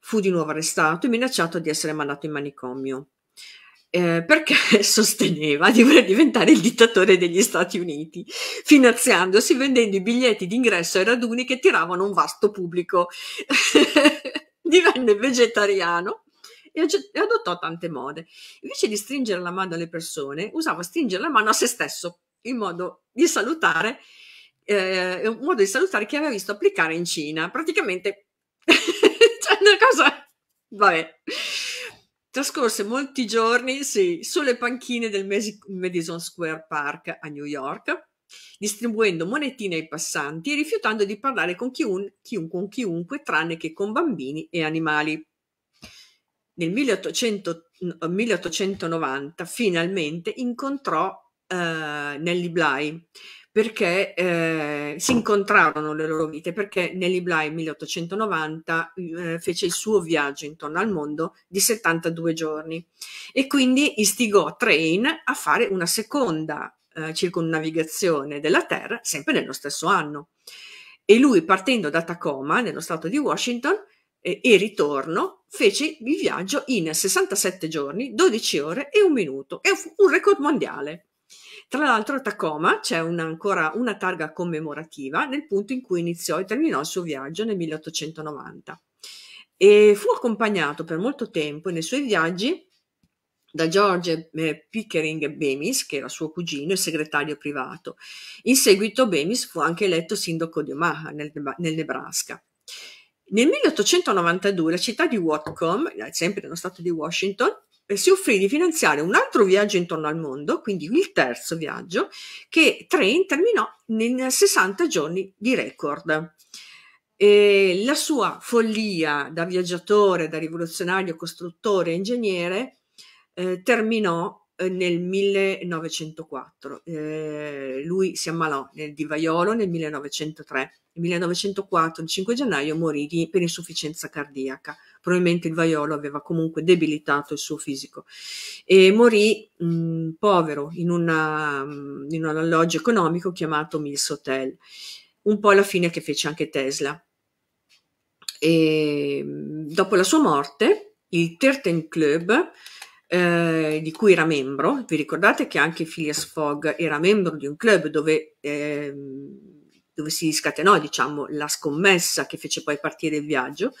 [SPEAKER 2] Fu di nuovo arrestato e minacciato di essere mandato in manicomio. Eh, perché sosteneva di voler diventare il dittatore degli Stati Uniti, finanziandosi vendendo i biglietti d'ingresso ai raduni che tiravano un vasto pubblico. Divenne vegetariano e adottò tante mode. Invece di stringere la mano alle persone, usava stringere la mano a se stesso, in modo di salutare, eh, un modo di salutare che aveva visto applicare in Cina. Praticamente cosa... Vabbè. Trascorse molti giorni, sì, sulle panchine del Madison Square Park a New York, distribuendo monetine ai passanti e rifiutando di parlare con, chiun, chiun, con chiunque tranne che con bambini e animali. Nel 1800, 1890 finalmente incontrò uh, eh, Nelly Bly, perché eh, si incontrarono le loro vite, perché Nelly Bly nel 1890 eh, fece il suo viaggio intorno al mondo di 72 giorni e quindi istigò Train a fare una seconda eh, circonnavigazione della Terra, sempre nello stesso anno. E lui partendo da Tacoma, nello stato di Washington, e ritorno fece il viaggio in 67 giorni, 12 ore e un minuto. e fu un record mondiale. Tra l'altro a Tacoma c'è una, ancora una targa commemorativa nel punto in cui iniziò e terminò il suo viaggio nel 1890 e fu accompagnato per molto tempo nei suoi viaggi da George eh, Pickering Bemis, che era suo cugino e segretario privato. In seguito Bemis fu anche eletto sindaco di Omaha nel, nel Nebraska. Nel 1892 la città di Whatcom, eh, sempre nello stato di Washington, eh, si offrì di finanziare un altro viaggio intorno al mondo, quindi il terzo viaggio, che Train terminò in 60 giorni di record. E la sua follia da viaggiatore, da rivoluzionario, costruttore, ingegnere, eh, terminò eh, nel 1904. Eh, lui si ammalò nel, di vaiolo nel 1903. Nel 1904, il 5 gennaio, morì di, per insufficienza cardiaca. Probabilmente il vaiolo aveva comunque debilitato il suo fisico. E morì mh, mm, povero in, una, mm, in, un alloggio economico chiamato Mills Hotel. Un po' alla fine che fece anche Tesla. E, mm, dopo la sua morte, il Terten Club eh, di cui era membro. Vi ricordate che anche Phileas Fogg era membro di un club dove, eh, dove si scatenò diciamo, la scommessa che fece poi partire il viaggio.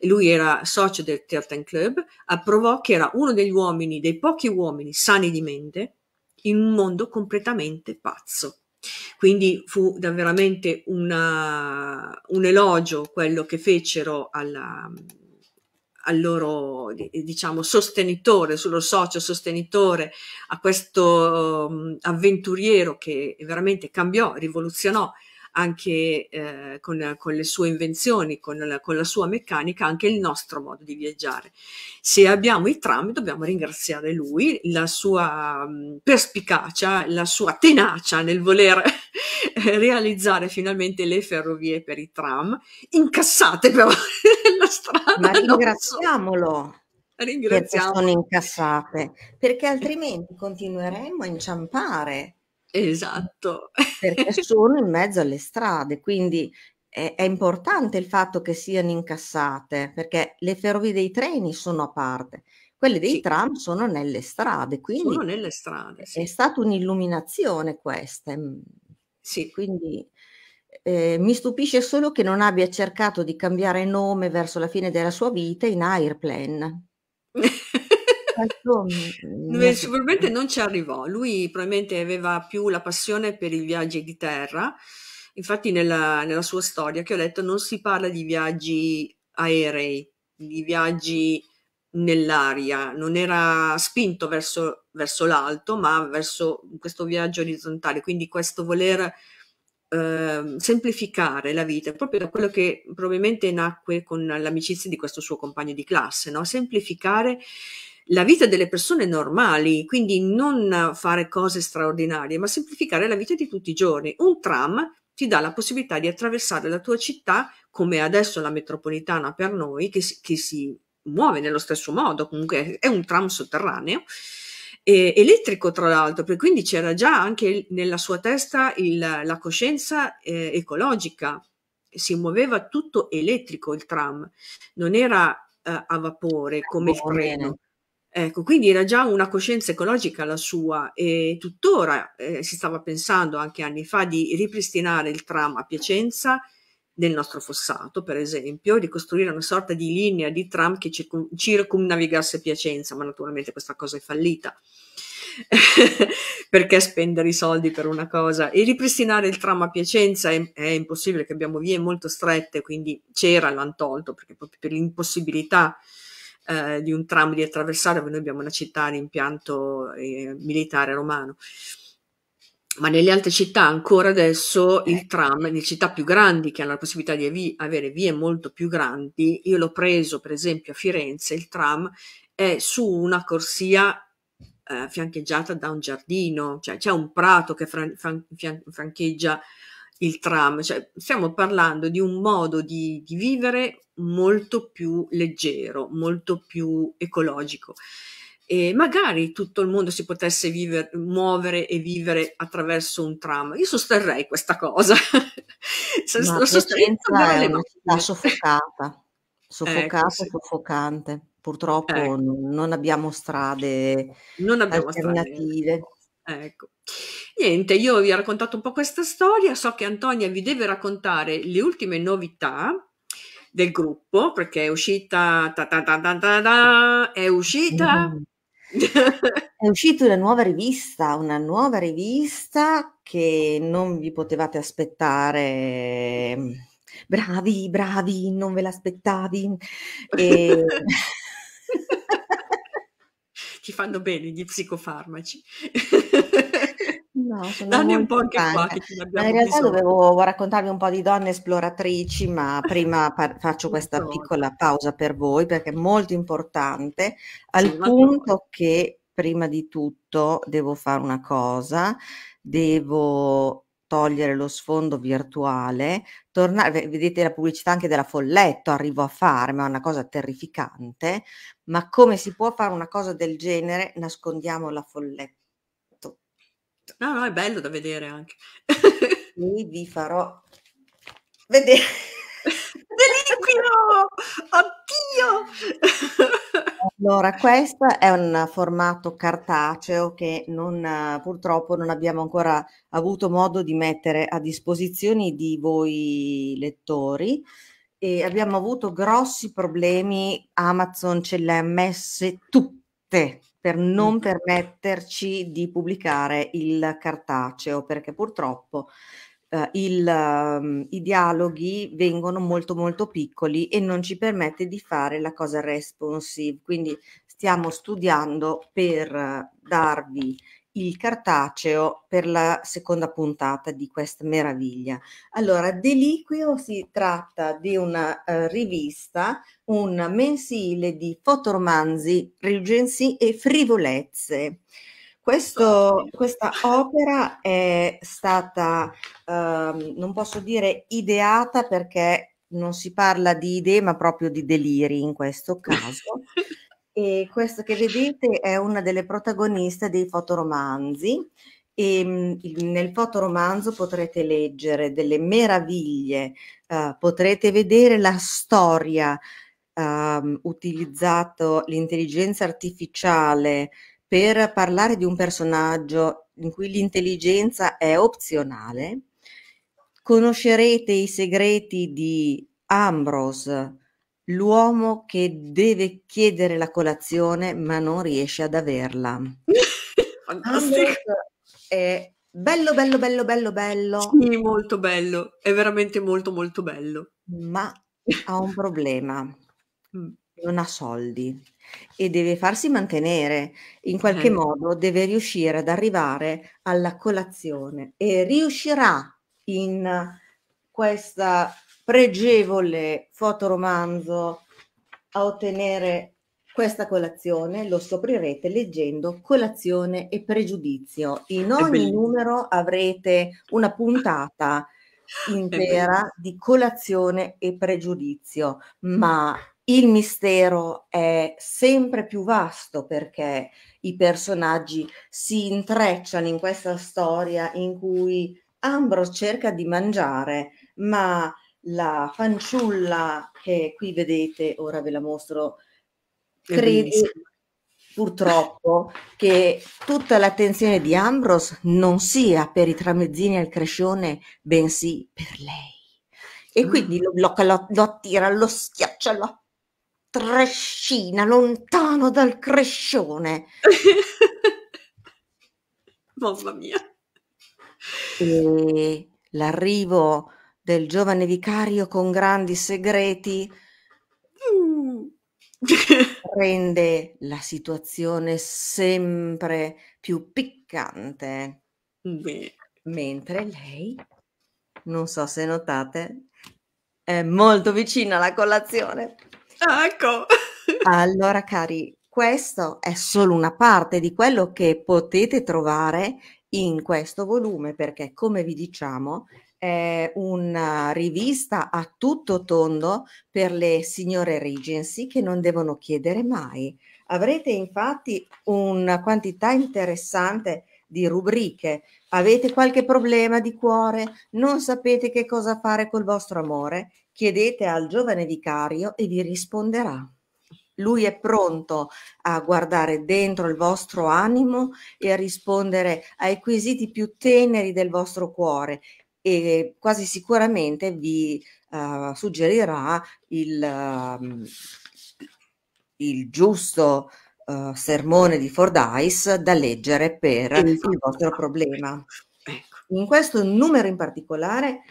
[SPEAKER 2] Lui era socio del Turton Club, approvò che era uno degli uomini, dei pochi uomini sani di mente, in un mondo completamente pazzo. Quindi fu veramente una, un elogio quello che fecero alla, al loro diciamo sostenitore, sul loro socio sostenitore, a questo mm, avventuriero che veramente cambiò, rivoluzionò anche eh, con, con, le sue invenzioni, con la, con la, sua meccanica, anche il nostro modo di viaggiare. Se abbiamo i tram dobbiamo ringraziare lui, la sua mm, perspicacia, la sua tenacia nel voler realizzare finalmente le ferrovie per i tram, incassate però nella strada. Ma
[SPEAKER 1] ringraziamolo. Ringraziamo. Perché sono incassate, perché altrimenti continueremmo a inciampare Esatto. Perché sono in mezzo alle strade, quindi è, è, importante il fatto che siano incassate, perché le ferrovie dei treni sono a parte, quelle dei sì. tram sono nelle strade, quindi sono
[SPEAKER 2] nelle strade, sì.
[SPEAKER 1] è stata un'illuminazione questa. Mm, sì. Quindi eh, mi stupisce solo che non abbia cercato di cambiare nome verso la fine della sua vita in Airplane. Questo,
[SPEAKER 2] Beh, mm, sicuramente non ci arrivò. Lui probabilmente aveva più la passione per i viaggi di terra. Infatti, nella, nella sua storia che ho letto, non si parla di viaggi aerei, di viaggi nell'aria, non era spinto verso, verso l'alto, ma verso questo viaggio orizzontale, quindi questo voler eh, semplificare la vita, proprio da quello che probabilmente nacque con l'amicizia di questo suo compagno di classe, no? semplificare la vita delle persone normali, quindi non fare cose straordinarie, ma semplificare la vita di tutti i giorni. Un tram ti dà la possibilità di attraversare la tua città, come adesso la metropolitana per noi, che si, che si muove nello stesso modo, comunque è un tram sotterraneo, elettrico tra l'altro, perché quindi c'era già anche nella sua testa il, la coscienza eh, ecologica, si muoveva tutto elettrico il tram, non era eh, a vapore come il treno. Bene. Ecco, quindi era già una coscienza ecologica la sua e tuttora eh, si stava pensando anche anni fa di ripristinare il tram a Piacenza nel nostro fossato, per esempio, di costruire una sorta di linea di tram che circum- circumnavigasse Piacenza, ma naturalmente questa cosa è fallita. perché spendere i soldi per una cosa e ripristinare il tram a Piacenza è, è impossibile che abbiamo vie molto strette quindi c'era l'hanno tolto perché proprio per l'impossibilità eh, di un tram di attraversare, noi abbiamo una città di impianto eh, militare romano. Ma nelle altre città ancora adesso il eh. tram, le città più grandi che hanno la possibilità di avi- avere vie molto più grandi, io l'ho preso per esempio a Firenze, il tram è su una corsia eh, fiancheggiata da un giardino, cioè c'è un prato che fran- fran- fian- francheggia il tram, cioè stiamo parlando di un modo di, di vivere molto più leggero, molto più ecologico. E magari tutto il mondo si potesse vivere, muovere e vivere attraverso un tram. Io sosterrei questa cosa. La Lo è una soffocata, soffocata,
[SPEAKER 1] ecco, sì. soffocante. Purtroppo ecco. non abbiamo strade non abbiamo alternative.
[SPEAKER 2] Strade. Ecco. Niente, io vi ho raccontato un po' questa storia, so che Antonia vi deve raccontare le ultime novità del gruppo, perché è uscita... Ta ta ta è uscita... è uscita
[SPEAKER 1] una nuova rivista, una nuova rivista che non vi potevate aspettare. Bravi, bravi, non ve l'aspettavi.
[SPEAKER 2] E... Ti fanno bene gli psicofarmaci. No, sono un po' anche qua che ce In realtà bisogno. dovevo
[SPEAKER 1] raccontarvi un po' di donne esploratrici, ma prima par- faccio questa piccola pausa per voi perché è molto importante, al sì, punto che prima di tutto devo fare una cosa, devo togliere lo sfondo virtuale, tornare, vedete la pubblicità anche della Folletto, arrivo a fare, ma è una cosa terrificante, ma come si può fare una cosa del genere? Nascondiamo la
[SPEAKER 2] Folletto No, no, è bello da vedere anche. E vi farò vedere. Deliquio! Oddio!
[SPEAKER 1] Allora, questo è un formato cartaceo che non, purtroppo non abbiamo ancora avuto modo di mettere a disposizione di voi lettori. E abbiamo avuto grossi problemi, Amazon ce le ha messe tutte per non permetterci di pubblicare il cartaceo, perché purtroppo Uh, il, um, i dialoghi vengono molto molto piccoli e non ci permette di fare la cosa responsive. Quindi stiamo studiando per eh, darvi il cartaceo per la seconda puntata di questa meraviglia. Allora, Deliquio si tratta di una eh, rivista, un mensile di fotoromanzi, rigenzi e frivolezze. Questo, questa opera è stata, eh, non posso dire ideata perché non si parla di idee, ma proprio di deliri in questo caso. E questa che vedete è una delle protagoniste dei fotoromanzi. E ehm, nel fotoromanzo potrete leggere delle meraviglie, uh, potrete vedere la storia uh, utilizzato l'intelligenza artificiale per parlare di un personaggio in cui l'intelligenza è opzionale. Conoscerete i segreti di Ambrose, l'uomo che deve chiedere la colazione ma non riesce ad averla.
[SPEAKER 2] Fantastico.
[SPEAKER 1] È bello, bello, bello, bello, bello. Sì, molto
[SPEAKER 2] bello, è veramente molto, molto bello.
[SPEAKER 1] Ma ha un problema, mm. non ha soldi e deve farsi mantenere, in qualche eh. modo deve riuscire ad arrivare alla colazione e riuscirà in questa pregevole fotoromanzo a ottenere questa colazione lo scoprirete leggendo Colazione e Pregiudizio. In ogni numero avrete una puntata intera di colazione e pregiudizio, ma il mistero è sempre più vasto perché i personaggi si intrecciano in questa storia in cui Ambro cerca di mangiare, ma la fanciulla che qui vedete, ora ve la mostro, crede purtroppo che tutta l'attenzione di Ambrose non sia per i tramezzini al crescione, bensì per lei. E quindi lo, lo, lo attira, lo schiaccia, lo trascina lontano dal crescione.
[SPEAKER 2] Mamma mia.
[SPEAKER 1] E l'arrivo del giovane vicario con grandi segreti mm. rende la situazione sempre più piccante. Beh. Mentre lei, non so se notate, è molto vicina alla colazione. Ah, ecco. allora, cari, questo è solo una parte di quello che potete trovare in questo volume perché, come vi diciamo, eh, una rivista a tutto tondo per le signore Regency che non devono chiedere mai. Avrete infatti una quantità interessante di rubriche. Avete qualche problema di cuore? Non sapete che cosa fare col vostro amore? Chiedete al giovane vicario e vi risponderà. Lui è pronto a guardare dentro il vostro animo e a rispondere ai quesiti più teneri del vostro cuore e quasi sicuramente vi uh, suggerirà il, um, il giusto uh, sermone di Fordyce da leggere per il vostro problema. Ecco. In questo numero in particolare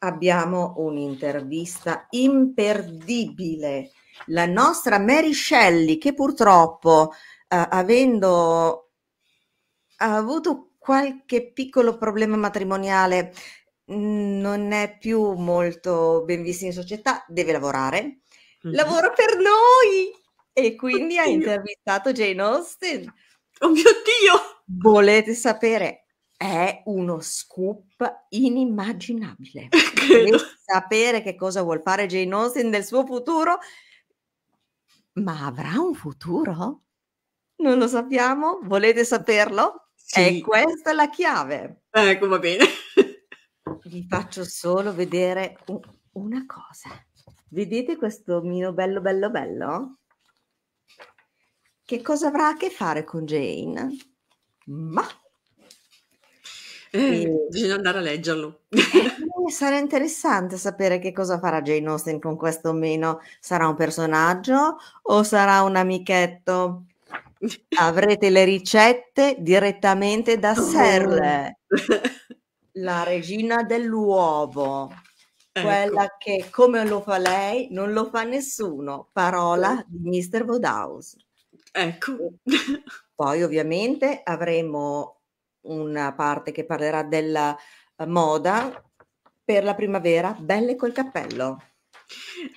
[SPEAKER 1] abbiamo un'intervista imperdibile. La nostra Mary Shelley, che purtroppo, eh, avendo avuto qualche piccolo problema matrimoniale, non è più molto ben vista in società, deve lavorare, mhm. lavora per noi e quindi Oddio. ha intervistato Jane Austen. Oh mio Dio! Volete sapere? È uno scoop inimmaginabile. Volete sapere che cosa vuol fare Jane Austen nel suo futuro? Ma avrà un futuro? Non lo sappiamo? Volete saperlo? Sì. E questa è la chiave. Ecco, va bene. vi faccio solo vedere una cosa. Vedete questo mio bello bello bello? Che cosa avrà a che fare con Jane?
[SPEAKER 2] Ma eh, e... Eh. bisogna andare a leggerlo. Eh,
[SPEAKER 1] sarà interessante sapere che cosa farà Jane Austen con questo meno. Sarà un personaggio o sarà un amichetto? Avrete le ricette direttamente da oh. Serle. la regina dell'uovo,
[SPEAKER 2] ecco. quella
[SPEAKER 1] che come lo fa lei non lo fa nessuno, parola di Mr. Woodhouse. Ecco. Poi ovviamente avremo una parte che parlerà della eh, moda per la primavera, belle col cappello.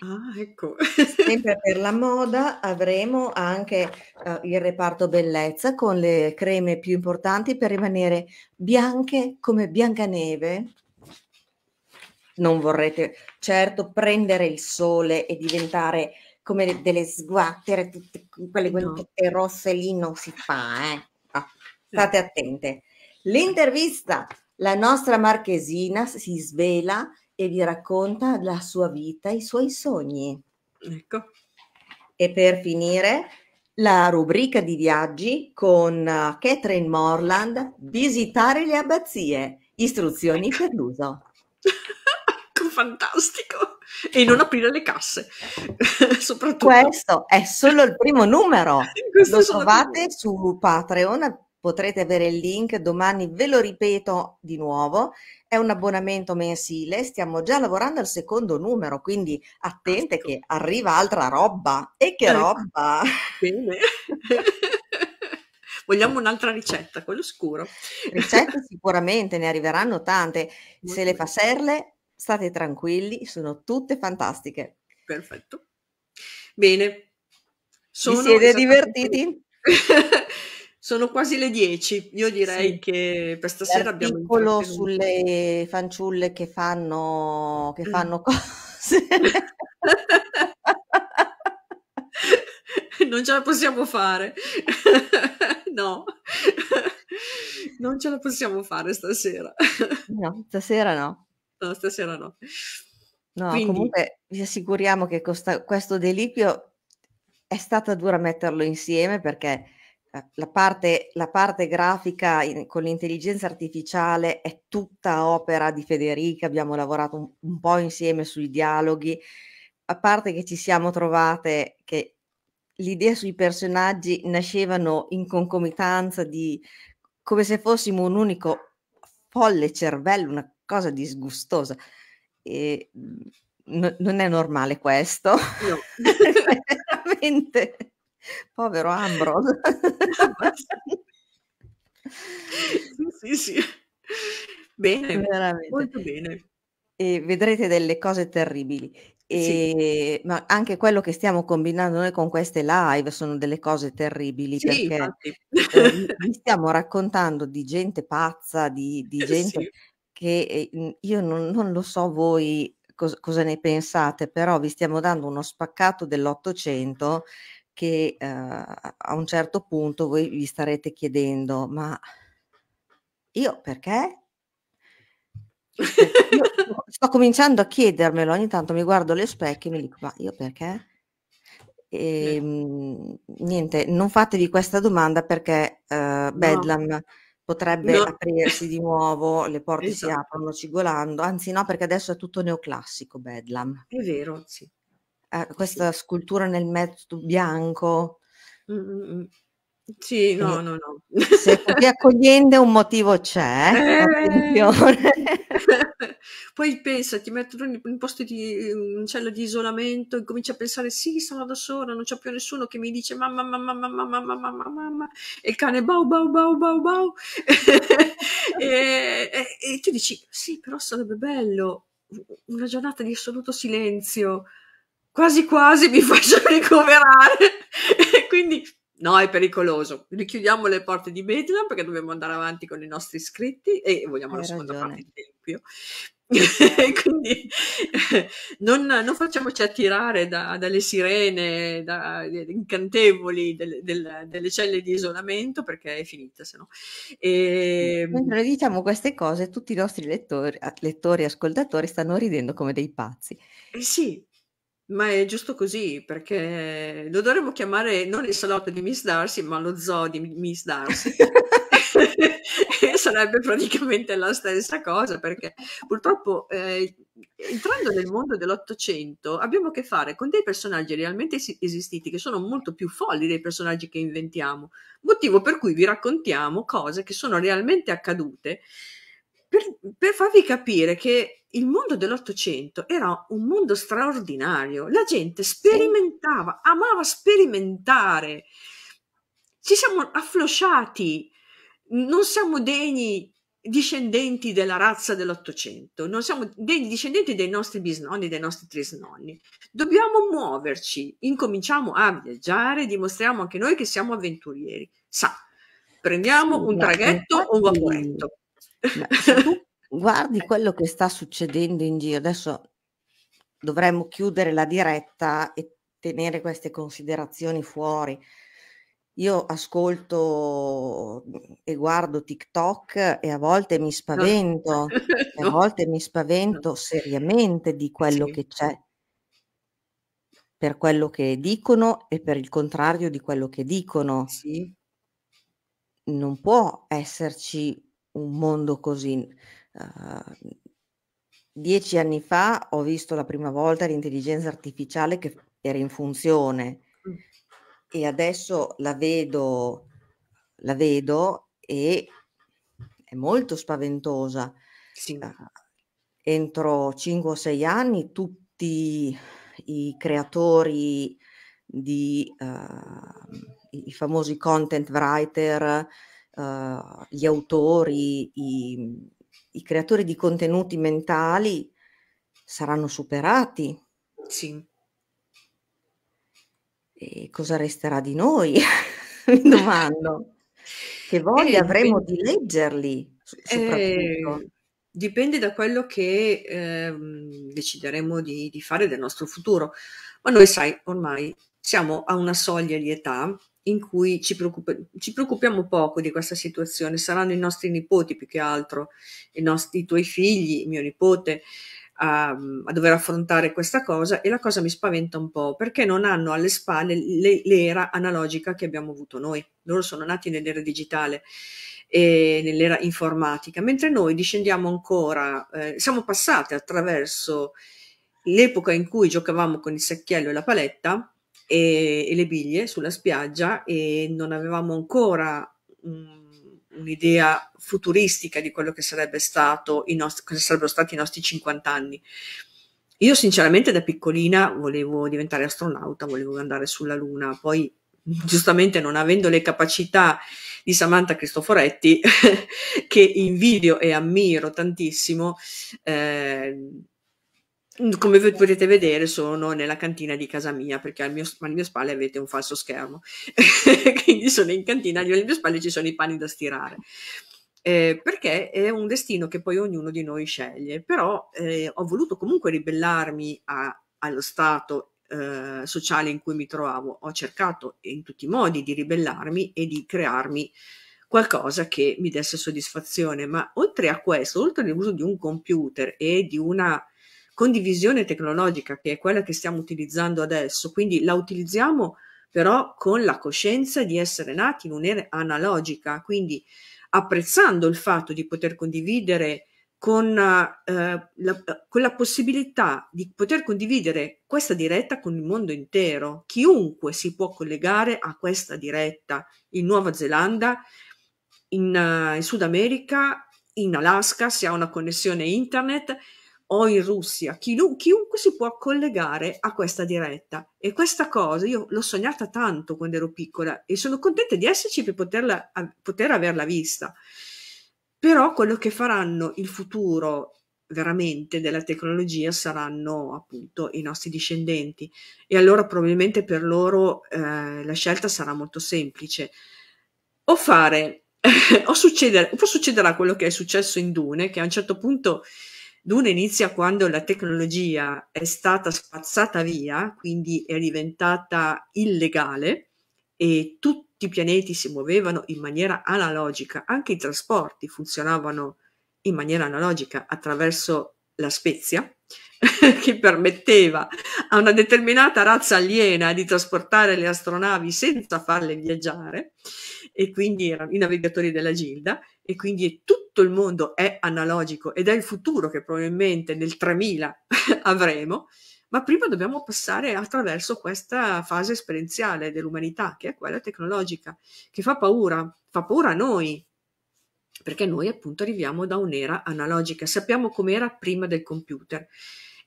[SPEAKER 2] Ah, ecco.
[SPEAKER 1] Sempre per la moda avremo anche uh, il reparto bellezza con le creme più importanti per rimanere bianche come Biancaneve. Non vorrete certo prendere il sole e diventare come delle sguattere, tutte quelle no. rosse lì non si fa, eh. no. Ah, state attente. L'intervista, la nostra marchesina si svela e vi racconta la sua vita, i suoi sogni. Ecco. E per finire la rubrica di viaggi con eh, Catherine Morland, visitare le abbazie, istruzioni ecco. per l'uso.
[SPEAKER 2] Fantastico! E non aprire le casse,
[SPEAKER 1] soprattutto. Questo è solo il primo numero. Lo trovate su Patreon potrete avere il link, domani ve lo ripeto di nuovo, è un abbonamento mensile, stiamo già lavorando al secondo numero, quindi attente che arriva altra roba. E che eh, roba!
[SPEAKER 2] Bene. Vogliamo un'altra ricetta, quello scuro.
[SPEAKER 1] Ricette sicuramente, ne arriveranno tante. Se le fa Serle, state tranquilli, sono tutte fantastiche.
[SPEAKER 2] Perfetto. Bene. Sono Vi siete divertiti? Sono quasi le 10. Io direi sì. che per stasera abbiamo un piccolo
[SPEAKER 1] sulle fanciulle che fanno, che mm. fanno cose.
[SPEAKER 2] non ce la possiamo fare. no. non ce la possiamo fare stasera. no, stasera no. No, stasera no.
[SPEAKER 1] No, Quindi... comunque vi assicuriamo che costa, questo delipio è stata dura metterlo insieme perché la parte, la parte, grafica in, con l'intelligenza artificiale è tutta opera di Federica, abbiamo lavorato un, un, po' insieme sui dialoghi, a parte che ci siamo trovate che l'idea sui personaggi nascevano in concomitanza di come se fossimo un unico folle cervello, una cosa disgustosa. E, mm, n- non è normale questo. No. veramente. Povero Ambrose sì, sì. Bene, Veramente. molto bene. E vedrete delle cose terribili. E, sì. Ma anche quello che stiamo combinando noi con queste live sono delle cose terribili sì, perché eh, vi stiamo raccontando di gente pazza, di, di eh, gente sì. che eh, io non, non, lo so voi cos- cosa ne pensate, però vi stiamo dando uno spaccato dell'Ottocento che eh, a un certo punto voi vi starete chiedendo, ma io perché? io sto cominciando a chiedermelo, ogni tanto mi guardo le specchie e mi dico, ma io perché? E, mm. niente, non fatevi questa domanda perché eh, Bedlam no. potrebbe no. aprirsi di nuovo, le porte esatto. si aprono cigolando, anzi no perché adesso è tutto neoclassico Bedlam. È vero, sì eh, questa scultura nel mezzo bianco.
[SPEAKER 2] Mm-hmm. Sì, no, no, no.
[SPEAKER 1] Se ti accogliendo un motivo c'è, eh.
[SPEAKER 2] Poi pensa, ti mettono in un posto di un cello di isolamento e cominci a pensare, sì, sono da sola, non c'è più nessuno che mi dice mamma, mamma, mamma, mamma, mamma, mamma, e il cane bau, bau, bau, bau, bau. e, e, e tu dici, sì, però sarebbe bello una giornata di assoluto silenzio quasi quasi mi faccio ricoverare. e quindi no, è pericoloso. Richiudiamo le porte di Bedlam perché dobbiamo andare avanti con i nostri iscritti e vogliamo Hai la seconda ragione. parte di Tempio. quindi non, non, facciamoci attirare da, dalle sirene da, incantevoli del, del, delle celle di isolamento perché è finita se no
[SPEAKER 1] e... Ehm mentre diciamo queste cose tutti i nostri lettori, e ascoltatori stanno ridendo come dei pazzi
[SPEAKER 2] eh sì ma è giusto così, perché lo dovremmo chiamare non il salotto di Miss Darcy, ma lo zoo di Miss Darcy. sarebbe praticamente la stessa cosa, perché purtroppo eh, entrando nel mondo dell'Ottocento abbiamo a che fare con dei personaggi realmente esistiti che sono molto più folli dei personaggi che inventiamo, motivo per cui vi raccontiamo cose che sono realmente accadute per, per farvi capire che il mondo dell'Ottocento era un mondo straordinario, la gente sperimentava, sì. amava sperimentare, ci siamo afflosciati, non siamo degni discendenti della razza dell'Ottocento, non siamo degni discendenti dei nostri bisnonni, dei nostri trisnonni. Dobbiamo muoverci, incominciamo a viaggiare, dimostriamo anche noi che siamo avventurieri. Sa, prendiamo un traghetto o un vaporetto,
[SPEAKER 1] guardi quello che sta succedendo in giro, adesso dovremmo chiudere la diretta e tenere queste considerazioni fuori. Io ascolto mm, e guardo TikTok e a volte mi spavento,
[SPEAKER 2] no. a
[SPEAKER 1] volte mi spavento seriamente di quello sì. che c'è, per quello che dicono e per il contrario di quello che dicono. Sì. Non può esserci un mondo così. Uh, dieci anni fa ho visto la prima volta l'intelligenza artificiale che era in funzione mm. e adesso la vedo, la vedo e è molto spaventosa. Sì. Ah, entro 5 o 6 anni tutti i creatori di uh, i famosi content writer, eh, gli autori, i, i, creatori di contenuti mentali saranno superati. Sì. E cosa resterà di noi? Mi domando. che voglia eh, avremo dipende,
[SPEAKER 2] di leggerli? Eh, dipende da quello che eh, decideremo di, di fare del nostro futuro. Ma noi, sai, ormai siamo a una soglia di età in cui ci, preoccup- ci, preoccupiamo poco di questa situazione, saranno i nostri nipoti più che altro, i, nostri, i tuoi figli, mio nipote, a, a, dover affrontare questa cosa e la cosa mi spaventa un po' perché non hanno alle spalle le, l'era analogica che abbiamo avuto noi, loro sono nati nell'era digitale e nell'era informatica, mentre noi discendiamo ancora, eh, siamo passati attraverso l'epoca in cui giocavamo con il secchiello e la paletta, e, e le biglie sulla spiaggia e non avevamo ancora um, un'idea futuristica di quello che, sarebbe stato nostri, che sarebbero stati i nostri 50 anni. Io sinceramente da piccolina volevo diventare astronauta, volevo andare sulla Luna, poi giustamente non avendo le capacità di Samantha Cristoforetti, che invidio e ammiro tantissimo, eh, come potete vedere sono nella cantina di casa mia perché al mio, alle mie spalle avete un falso schermo, quindi sono in cantina, alle mie spalle ci sono i panni da stirare. Eh, perché è un destino che poi ognuno di noi sceglie, però eh, ho voluto comunque ribellarmi a, allo stato eh, sociale in cui mi trovavo, ho cercato in tutti i modi di ribellarmi e di crearmi qualcosa che mi desse soddisfazione, ma oltre a questo, oltre all'uso di un computer e di una condivisione tecnologica che è quella che stiamo utilizzando adesso, quindi la utilizziamo però con la coscienza di essere nati in un'era analogica, quindi apprezzando il fatto di poter condividere con, eh, la, con la possibilità di poter condividere questa diretta con il mondo intero. Chiunque si può collegare a questa diretta in Nuova Zelanda, in, eh, in Sud America, in Alaska, se ha una connessione internet, o in Russia, chiunque si può collegare a questa diretta. E questa cosa io l'ho sognata tanto quando ero piccola e sono contenta di esserci per poterla, poter averla vista. Però quello che faranno il futuro veramente della tecnologia saranno appunto i nostri discendenti e allora probabilmente per loro eh, la scelta sarà molto semplice o fare o succedere o può succedere quello che è successo in Dune che a un certo punto Dune inizia quando la tecnologia è stata spazzata via, quindi è diventata illegale e tutti i pianeti si muovevano in maniera analogica, anche i trasporti funzionavano in maniera analogica attraverso la spezia che permetteva a una determinata razza aliena di trasportare le astronavi senza farle viaggiare e quindi erano i navigatori della Gilda e quindi tutto il mondo è analogico ed è il futuro che probabilmente nel 3000 avremo, ma prima dobbiamo passare attraverso questa fase esperienziale dell'umanità che è quella tecnologica, che fa paura, fa paura a noi, perché noi appunto arriviamo da un'era analogica, sappiamo com'era prima del computer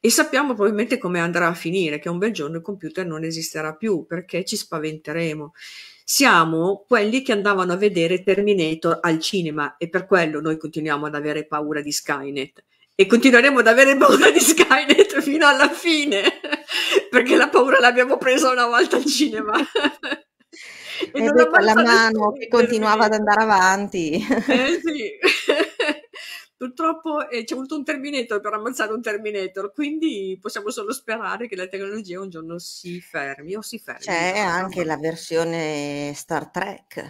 [SPEAKER 2] e sappiamo probabilmente come andrà a finire, che un bel giorno il computer non esisterà più perché ci spaventeremo. Siamo quelli che andavano a vedere Terminator al cinema e per quello noi continuiamo ad avere paura di Skynet e continueremo ad avere paura di Skynet fino alla fine perché la paura l'abbiamo presa una volta al cinema. e, e eh non la mano
[SPEAKER 1] che continuava ad andare avanti. Eh
[SPEAKER 2] sì. Purtroppo eh, c'è voluto un Terminator per ammazzare un Terminator, quindi possiamo solo sperare che la tecnologia un giorno si fermi o si fermi. C'è no,
[SPEAKER 1] anche no. la versione Star Trek.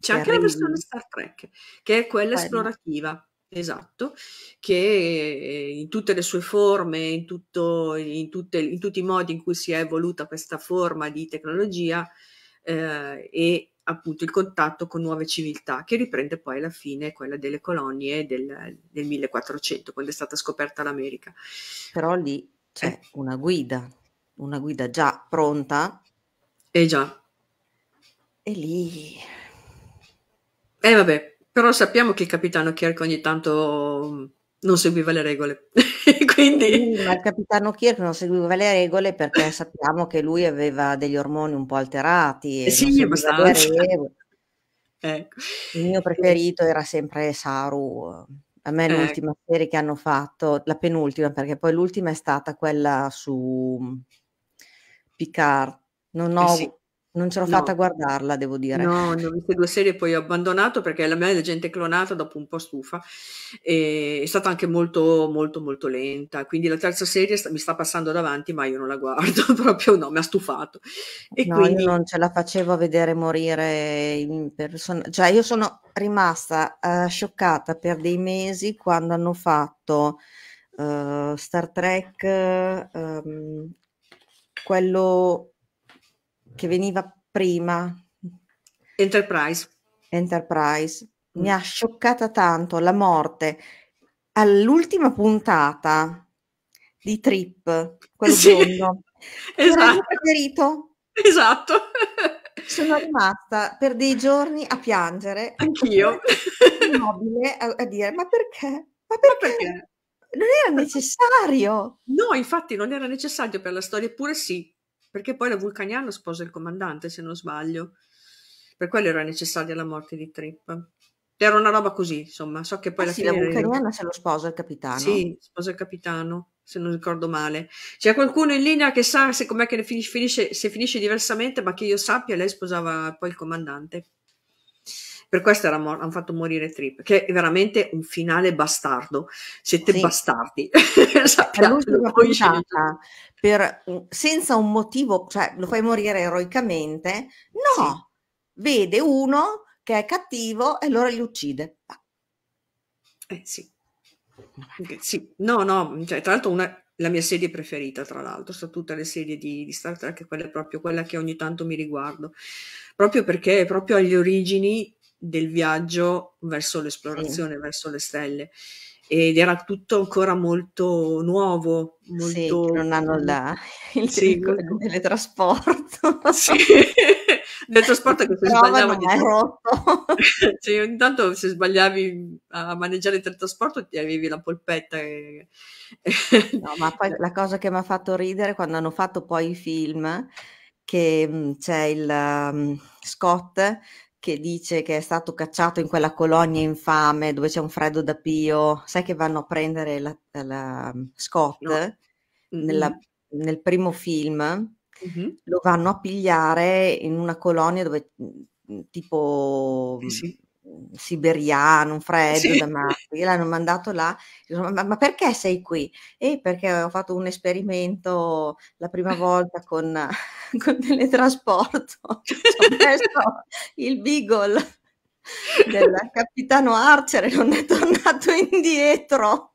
[SPEAKER 2] C'è anche la versione Star Trek, che è quella Bene. esplorativa. Esatto, che eh, in tutte le sue forme, in, tutto, in, tutte, in, tutti i modi in cui si è evoluta questa forma di tecnologia eh, e appunto il contatto con nuove civiltà, che riprende poi alla fine quella delle colonie del, del 1400, quando è stata scoperta l'America.
[SPEAKER 1] Però lì c'è eh. una guida, una guida già pronta.
[SPEAKER 2] Eh già. E lì... Eh vabbè, però sappiamo che il capitano Kirk ogni tanto mm, non seguiva le regole.
[SPEAKER 1] Quindi... Sì, ma il capitano Kirk non seguiva le regole perché sappiamo che lui aveva degli ormoni un po' alterati. sì, abbastanza. Ecco. Il mio preferito era sempre Saru. A me ecco. l'ultima serie che hanno fatto, la penultima, perché poi l'ultima è stata quella su Picard. Non ho... Eh sì. Non ce l'ho no. fatta a guardarla, devo dire. No,
[SPEAKER 2] ne ho viste due serie e poi ho abbandonato perché la mia è leggenda gente clonata dopo un po' stufa. E è stata anche molto, molto, molto lenta. Quindi la terza serie sta, mi sta passando davanti, ma io non la guardo proprio, no, mi ha stufato. E no, quindi... io
[SPEAKER 1] non ce la facevo a vedere morire in persona. Cioè, io sono rimasta uh, scioccata per dei mesi quando hanno fatto uh, Star Trek, um, quello che veniva prima. Enterprise. Enterprise. Mm. Mi ha scioccata tanto la morte all'ultima puntata di Trip, quel sì. biondo. esatto. Preferito.
[SPEAKER 2] Esatto.
[SPEAKER 1] Sono rimasta per dei giorni a piangere. Anch'io. Immobile a, a dire, ma perché? Ma perché? Ma perché? Non era necessario.
[SPEAKER 2] No, infatti non era necessario per la storia, eppure sì, perché poi la Vulcaniana sposa il comandante, se non sbaglio. Per quello era necessaria la morte di Trip. Era una roba così, insomma. So che poi ah, la sì, la Vulcaniana era... se lo
[SPEAKER 1] sposa il capitano. Sì,
[SPEAKER 2] sposa il capitano, se non ricordo male. C'è qualcuno in linea che sa se, com'è che finisce, se finisce diversamente, ma che io sappia, lei sposava poi il comandante. Per questo era mor- hanno fatto morire Trip, che è veramente un finale bastardo. Siete sì. bastardi. Sappiamo,
[SPEAKER 1] l'ultima puntata per, senza un motivo, cioè lo fai morire eroicamente. No, sì. vede uno che è cattivo e allora li uccide.
[SPEAKER 2] Eh sì. Sì, no, no, cioè, tra l'altro una, la mia serie preferita, tra l'altro, su tutte le serie di, di Star Trek, quella è proprio quella che ogni tanto mi riguardo, proprio perché è proprio agli origini del viaggio verso l'esplorazione, sì. verso le stelle. Ed era tutto ancora molto nuovo, molto... Sì, non hanno la... il sì, del teletrasporto. Sì, del trasporto che se sbagliavo... Di... rotto. cioè, ogni tanto se sbagliavi a maneggiare il teletrasporto ti avevi la polpetta. E...
[SPEAKER 1] no, ma poi la cosa che mi ha fatto ridere quando hanno fatto poi i film che c'è il um, Scott che dice che è stato cacciato in quella colonia infame dove c'è un freddo da Pio, sai che vanno a prendere la, la mm, Scott no. mm-hmm. nel primo film, mm-hmm. lo vanno a pigliare in una colonia dove mm, tipo... Sì siberiano, un freddo sì. da Marte, l'hanno mandato là, ma, ma, perché sei qui? E perché ho fatto un esperimento la prima volta con, con teletrasporto, ho messo il beagle del capitano Archer e non è tornato indietro.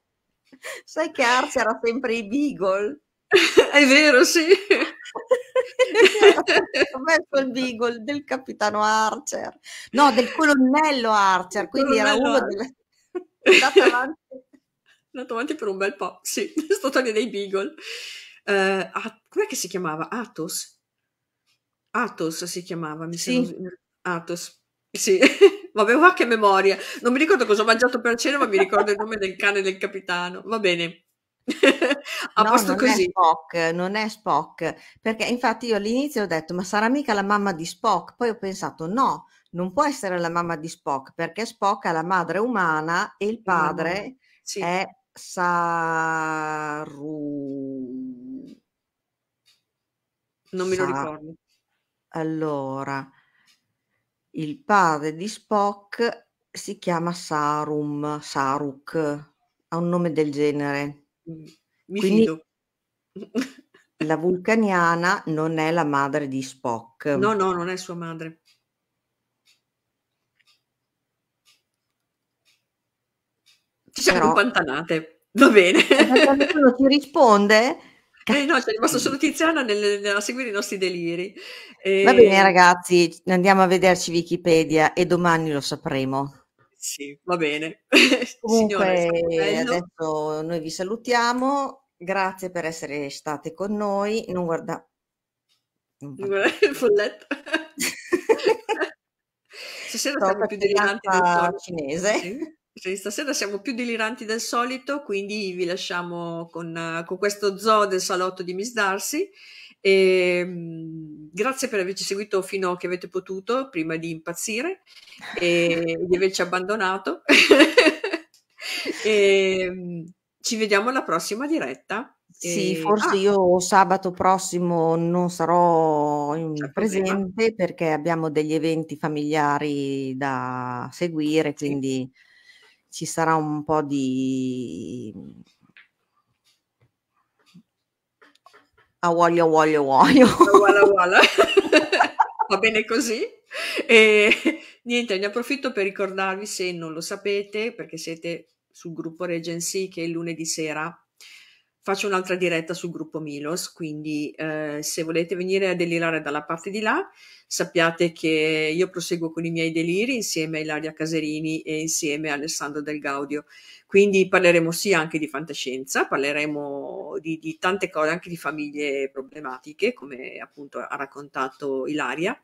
[SPEAKER 1] Sai che Archer ha sempre i beagle? È vero, sì. Ho messo il beagle del capitano Archer, no, del colonnello Archer, il quindi colonnello era uno delle...
[SPEAKER 2] Andato avanti. Andato avanti per un bel po', sì, sto lì dei beagle. Uh, com'è che si chiamava? Atos? Atos si chiamava, mi sì. sembra. Atos, sì. Vabbè, va che memoria. Non mi ricordo cosa ho mangiato per cena, ma mi ricordo il nome del cane del capitano. Va bene. a no, posto non così. È Spock,
[SPEAKER 1] non è Spock, perché infatti io all'inizio ho detto ma sarà mica la mamma di Spock, poi ho pensato no, non può essere la mamma di Spock perché Spock ha la madre umana e il padre sì. è Saru. Non me lo Sa... ricordo. Allora, il padre di Spock si chiama Sarum, Saruk, ha un nome del genere. Mm, mi Quindi fido. La vulcaniana non è la madre di Spock. No,
[SPEAKER 2] no, non è sua madre. Ci siamo impantanate. Va bene. Nessuno ti
[SPEAKER 1] risponde?
[SPEAKER 2] Eh no, c'è rimasto solo Tiziana nel, nel, a seguire i nostri deliri. E... Va bene eh,
[SPEAKER 1] ragazzi, andiamo a vederci Wikipedia e domani lo sapremo.
[SPEAKER 2] Sì, va bene.
[SPEAKER 1] Comunque, Signore, adesso noi vi salutiamo. Grazie per essere state con noi. Non guarda... Non guarda il folletto.
[SPEAKER 2] stasera siamo più deliranti del solito. Cinese. Sì. stasera siamo più deliranti del solito, quindi vi lasciamo con, con questo zoo del salotto di Miss Darcy. E, ehm, grazie per averci seguito fino a che avete potuto, prima di impazzire e di averci abbandonato. e, ehm, ci vediamo alla prossima diretta. Sì, forse ah.
[SPEAKER 1] io sabato prossimo non sarò presente problema. perché abbiamo degli eventi familiari da seguire, sì. quindi ci sarà un po' di a voglio, voglio, voglio. Walla
[SPEAKER 2] walla. Va bene così. E niente, ne approfitto per ricordarvi se non lo sapete, perché siete sul gruppo Regency che è lunedì sera faccio un'altra diretta sul gruppo Milos, quindi eh, se volete venire a delirare dalla parte di là, sappiate che io proseguo con i miei deliri insieme a Ilaria Caserini e insieme a Alessandro Del Gaudio. Quindi parleremo sì anche di fantascienza, parleremo di, di tante cose, anche di famiglie problematiche, come appunto ha raccontato Ilaria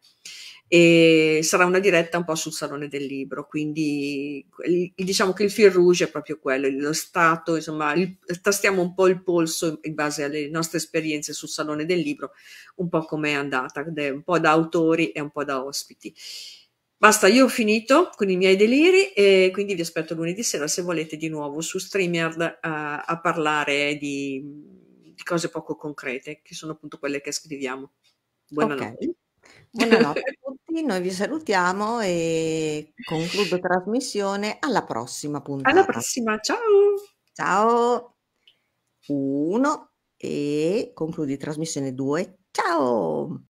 [SPEAKER 2] e sarà una diretta un po' sul Salone del Libro, quindi diciamo che il fil rouge è proprio quello, lo stato, insomma, il, tastiamo un po' il polso in base alle nostre esperienze sul Salone del Libro, un po' come è andata, un po' da autori e un po' da ospiti. Basta, io ho finito con i miei deliri e quindi vi aspetto lunedì sera se volete di nuovo su StreamYard a, eh, a parlare di, di, cose poco concrete, che sono appunto quelle che scriviamo. Buonanotte. Okay.
[SPEAKER 1] Buonanotte a tutti, noi vi salutiamo e concludo trasmissione alla prossima puntata. Alla prossima, ciao! Ciao! Uno e concludi trasmissione due. Ciao!